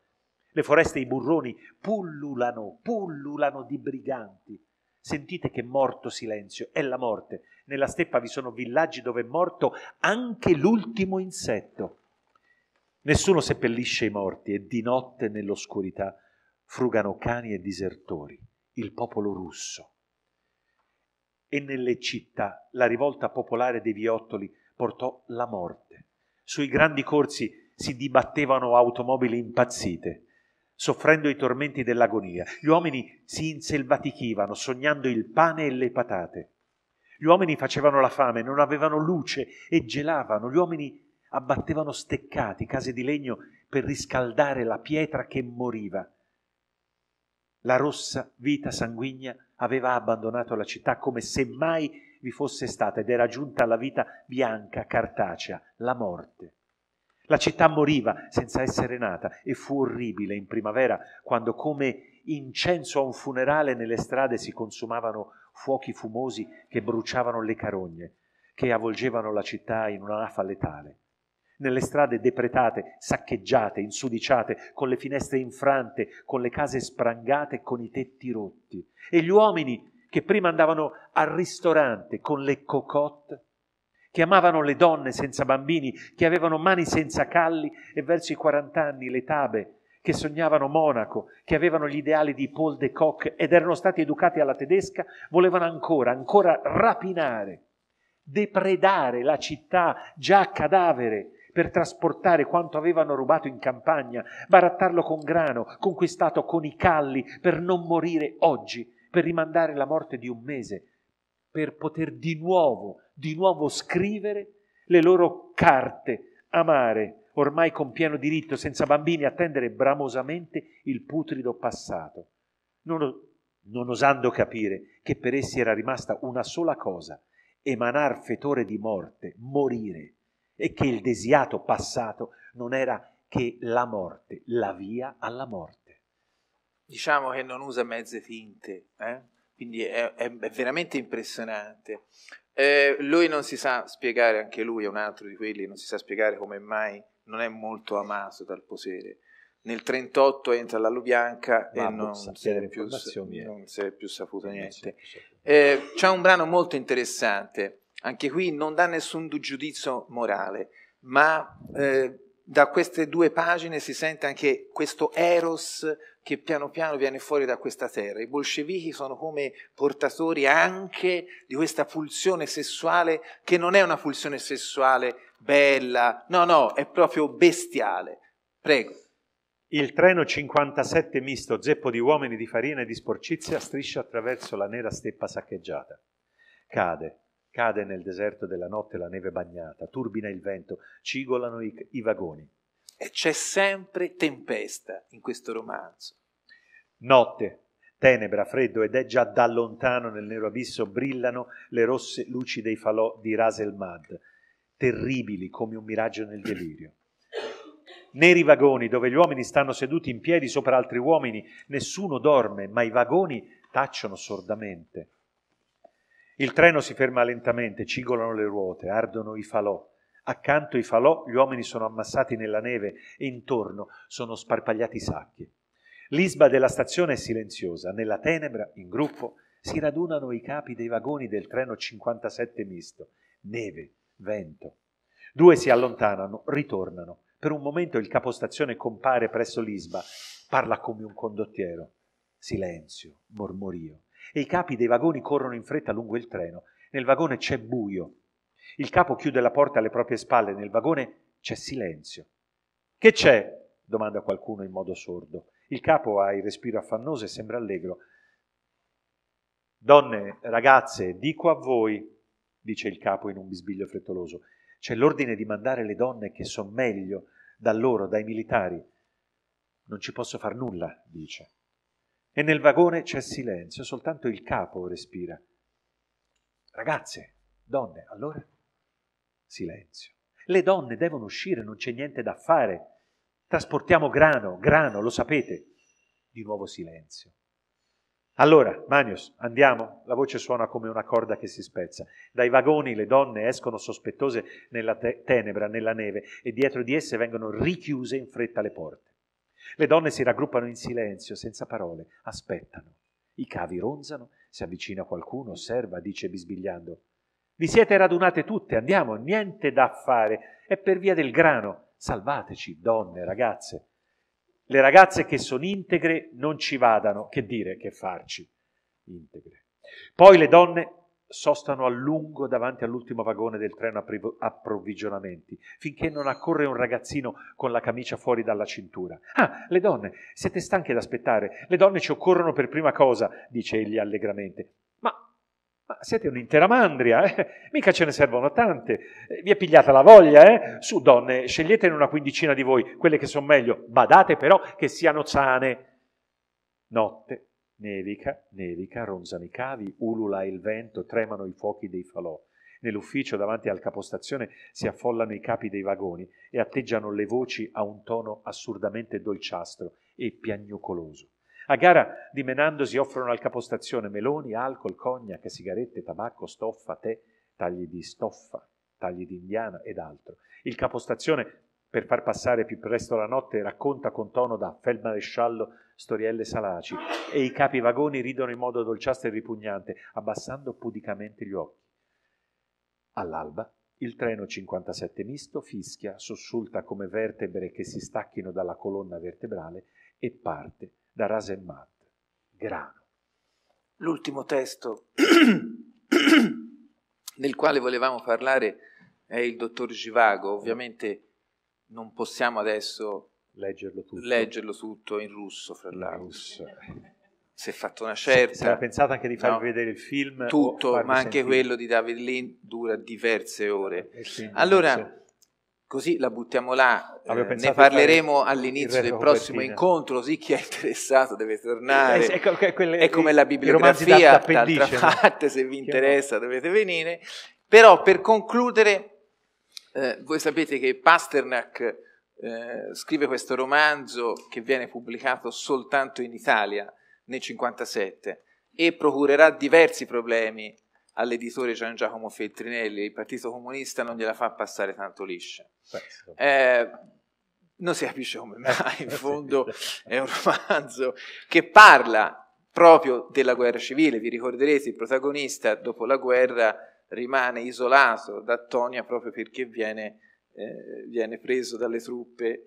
Le foreste e i burroni pullulano, pullulano di briganti. Sentite che morto silenzio, è la morte. Nella steppa vi sono villaggi dove è morto anche l'ultimo insetto. Nessuno seppellisce i morti e di notte nell'oscurità frugano cani e disertori, il popolo russo. E nelle città la rivolta popolare dei viottoli portò la morte. Sui grandi corsi si dibattevano automobili impazzite, soffrendo i tormenti dell'agonia. Gli uomini si inselvatichivano, sognando il pane e le patate. Gli uomini facevano la fame, non avevano luce e gelavano. Gli uomini abbattevano steccati, case di legno per riscaldare la pietra che moriva. La rossa vita sanguigna aveva abbandonato la città come se mai vi fosse stata ed era giunta alla vita bianca, cartacea, la morte. La città moriva senza essere nata e fu orribile in primavera quando come incenso a un funerale nelle strade si consumavano fuochi fumosi che bruciavano le carogne, che avvolgevano la città in un'afa letale nelle strade depretate, saccheggiate, insudiciate, con le finestre infrante, con le case sprangate, con i tetti rotti. E gli uomini che prima andavano al ristorante con le cocotte, che amavano le donne senza bambini, che avevano mani senza calli e verso i 40 anni le tabe, che sognavano monaco, che avevano gli ideali di Paul de Kock ed erano stati educati alla tedesca, volevano ancora, ancora rapinare, depredare la città già cadavere per trasportare quanto avevano rubato in campagna, barattarlo con grano, conquistato con i calli, per non morire oggi, per rimandare la morte di un mese, per poter di nuovo, di nuovo scrivere le loro carte amare, ormai con pieno diritto, senza bambini, attendere bramosamente il putrido passato, non, non osando capire che per essi era rimasta una sola cosa, emanar fetore di morte, morire e che il desiato passato non era che la morte, la via alla morte. Diciamo che non usa mezze tinte, eh? quindi è, è, è, veramente impressionante. Eh, lui non si sa spiegare, anche lui è un altro di quelli, non si sa spiegare come mai non è molto amato dal potere. Nel 38 entra la Bianca e non si, è più, eh. non si è più saputo niente. Eh, c'è un brano molto interessante anche qui non dà nessun giudizio morale, ma eh, da queste due pagine si sente anche questo eros che piano piano viene fuori da questa terra. I bolscevichi sono come portatori anche di questa pulsione sessuale che non è una pulsione sessuale bella, no, no, è proprio bestiale. Prego. Il treno 57 misto, zeppo di uomini, di farina e di sporcizia, striscia attraverso la nera steppa saccheggiata. Cade, cade nel deserto della notte la neve bagnata, turbina il vento, cigolano i, i vagoni. E c'è sempre tempesta in questo romanzo. Notte, tenebra, freddo ed è già da lontano nel nero abisso brillano le rosse luci dei falò di Ras el Mad, terribili come un miraggio nel delirio. Neri vagoni dove gli uomini stanno seduti in piedi sopra altri uomini, nessuno dorme, ma i vagoni tacciono sordamente. Il treno si ferma lentamente, cigolano le ruote, ardono i falò. Accanto i falò gli uomini sono ammassati nella neve e intorno sono sparpagliati i sacchi. L'isba della stazione è silenziosa, nella tenebra, in gruppo, si radunano i capi dei vagoni del treno 57 misto, neve, vento. Due si allontanano, ritornano. Per un momento il capostazione compare presso l'isba, parla come un condottiero. Silenzio, mormorio e i capi dei vagoni corrono in fretta lungo il treno. Nel vagone c'è buio. Il capo chiude la porta alle proprie spalle, nel vagone c'è silenzio. Che c'è? domanda qualcuno in modo sordo. Il capo ha il respiro affannoso e sembra allegro. Donne, ragazze, dico a voi, dice il capo in un bisbiglio frettoloso, c'è l'ordine di mandare le donne che sono meglio da loro, dai militari. Non ci posso far nulla, dice e nel vagone c'è silenzio, soltanto il capo respira. Ragazze, donne, allora silenzio. Le donne devono uscire, non c'è niente da fare. Trasportiamo grano, grano, lo sapete. Di nuovo silenzio. Allora, Manius, andiamo? La voce suona come una corda che si spezza. Dai vagoni le donne escono sospettose nella te- tenebra, nella neve, e dietro di esse vengono richiuse in fretta le porte. Le donne si raggruppano in silenzio, senza parole, aspettano. I cavi ronzano, si avvicina qualcuno, osserva, dice bisbigliando: Vi siete radunate tutte, andiamo, niente da fare, è per via del grano. Salvateci, donne, ragazze. Le ragazze che sono integre non ci vadano, che dire, che farci. Integre. Poi le donne sostano a lungo davanti all'ultimo vagone del treno approvvigionamenti, finché non accorre un ragazzino con la camicia fuori dalla cintura. Ah, le donne, siete stanche ad aspettare. le donne ci occorrono per prima cosa, dice egli allegramente. Ma, ma siete un'intera mandria, eh? mica ce ne servono tante. Eh, vi è pigliata la voglia, eh? Su, donne, sceglietene una quindicina di voi, quelle che sono meglio, badate però che siano sane. Notte Nevica, nevica, ronzano i cavi, ulula il vento, tremano i fuochi dei falò. Nell'ufficio davanti al capostazione si affollano i capi dei vagoni e atteggiano le voci a un tono assurdamente dolciastro e piagnucoloso. A gara, dimenandosi, offrono al capostazione meloni, alcol, cognac, sigarette, tabacco, stoffa, tè, tagli di stoffa, tagli di indiana ed altro. Il capostazione per far passare più presto la notte, racconta con tono da feldmaresciallo storielle salaci, e i capi vagoni ridono in modo dolciastro e ripugnante, abbassando pudicamente gli occhi. All'alba, il treno 57 misto fischia, sussulta come vertebre che si stacchino dalla colonna vertebrale e parte da Rasenmatt, grano. L'ultimo testo del (clears throat) quale volevamo parlare è il dottor Givago, ovviamente non possiamo adesso leggerlo tutto, leggerlo tutto in russo, fra l'altro. Si è fatto una certa. Si era pensato anche di farvi no, vedere il film. Tutto, ma anche sentire. quello di David Lynn dura diverse ore. Quindi, eh, allora, così la buttiamo là, eh, ne parleremo all'inizio del prossimo copertina. incontro, così chi è interessato deve tornare. Eh, eh ecco, ecco, quelle, è come la bibliografia, d'altra parte, se vi interessa dovete venire. Però per concludere eh, voi sapete che Pasternak eh, scrive questo romanzo che viene pubblicato soltanto in Italia nel 1957 e procurerà diversi problemi all'editore Gian Giacomo Feltrinelli, il Partito Comunista non gliela fa passare tanto liscia. Eh, non si capisce come eh, mai, (laughs) in fondo è un romanzo che parla proprio della guerra civile, vi ricorderete il protagonista dopo la guerra rimane isolato da Tonia proprio perché viene, eh, viene preso dalle truppe.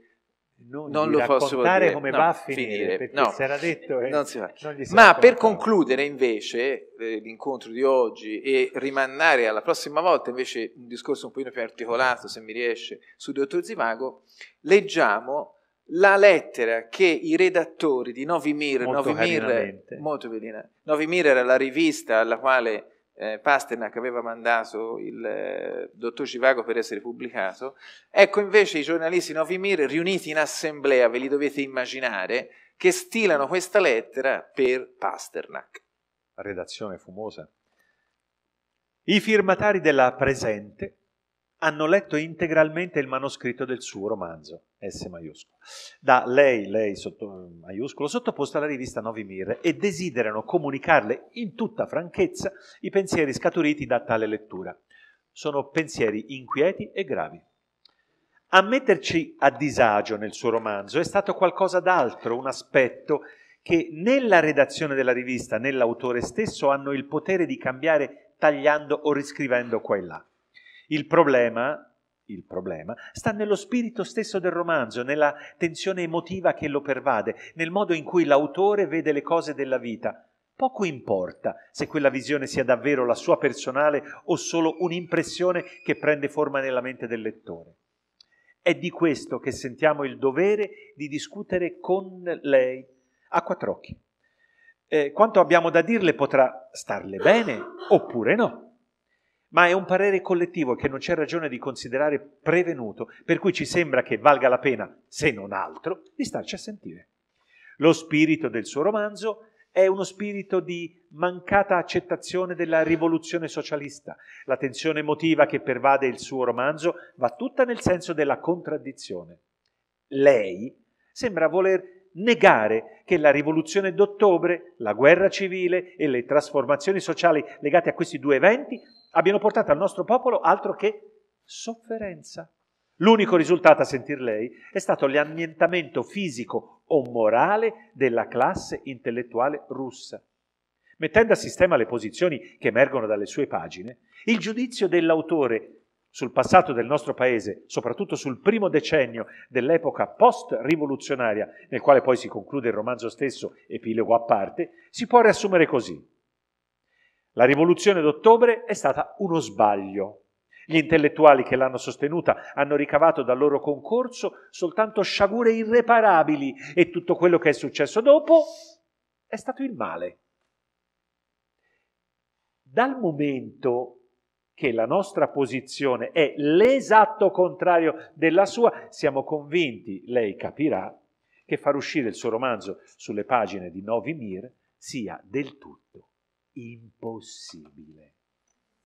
Non, non lo posso dire. come no, va a finire, finire. No, si era detto eh, non si fa. Non Ma per concludere invece eh, l'incontro di oggi e rimandare alla prossima volta invece un discorso un po' più articolato, se mi riesce, su Dottor Zivago, leggiamo la lettera che i redattori di Novimir, molto Novimir, molto Novimir era la rivista alla quale eh, Pasternak aveva mandato il eh, dottor Civago per essere pubblicato, ecco invece i giornalisti Novimir riuniti in assemblea, ve li dovete immaginare, che stilano questa lettera per Pasternak. Redazione fumosa. I firmatari della presente hanno letto integralmente il manoscritto del suo romanzo, S maiuscolo, da lei, lei sotto, maiuscolo, sottoposta alla rivista Novi Mir e desiderano comunicarle in tutta franchezza i pensieri scaturiti da tale lettura. Sono pensieri inquieti e gravi. A metterci a disagio nel suo romanzo è stato qualcosa d'altro, un aspetto che né la redazione della rivista né l'autore stesso hanno il potere di cambiare tagliando o riscrivendo qua e là. Il problema, il problema sta nello spirito stesso del romanzo, nella tensione emotiva che lo pervade, nel modo in cui l'autore vede le cose della vita. Poco importa se quella visione sia davvero la sua personale o solo un'impressione che prende forma nella mente del lettore. È di questo che sentiamo il dovere di discutere con lei a quattro occhi. Eh, quanto abbiamo da dirle potrà starle bene oppure no ma è un parere collettivo che non c'è ragione di considerare prevenuto, per cui ci sembra che valga la pena, se non altro, di starci a sentire. Lo spirito del suo romanzo è uno spirito di mancata accettazione della rivoluzione socialista. La tensione emotiva che pervade il suo romanzo va tutta nel senso della contraddizione. Lei sembra voler negare che la rivoluzione d'ottobre, la guerra civile e le trasformazioni sociali legate a questi due eventi abbiano portato al nostro popolo altro che sofferenza. L'unico risultato a sentir lei è stato l'annientamento fisico o morale della classe intellettuale russa. Mettendo a sistema le posizioni che emergono dalle sue pagine, il giudizio dell'autore sul passato del nostro paese, soprattutto sul primo decennio dell'epoca post-rivoluzionaria, nel quale poi si conclude il romanzo stesso, epilogo a parte, si può riassumere così. La rivoluzione d'ottobre è stata uno sbaglio. Gli intellettuali che l'hanno sostenuta hanno ricavato dal loro concorso soltanto sciagure irreparabili e tutto quello che è successo dopo è stato il male. Dal momento che la nostra posizione è l'esatto contrario della sua, siamo convinti, lei capirà, che far uscire il suo romanzo sulle pagine di Novi Mir sia del tutto impossibile.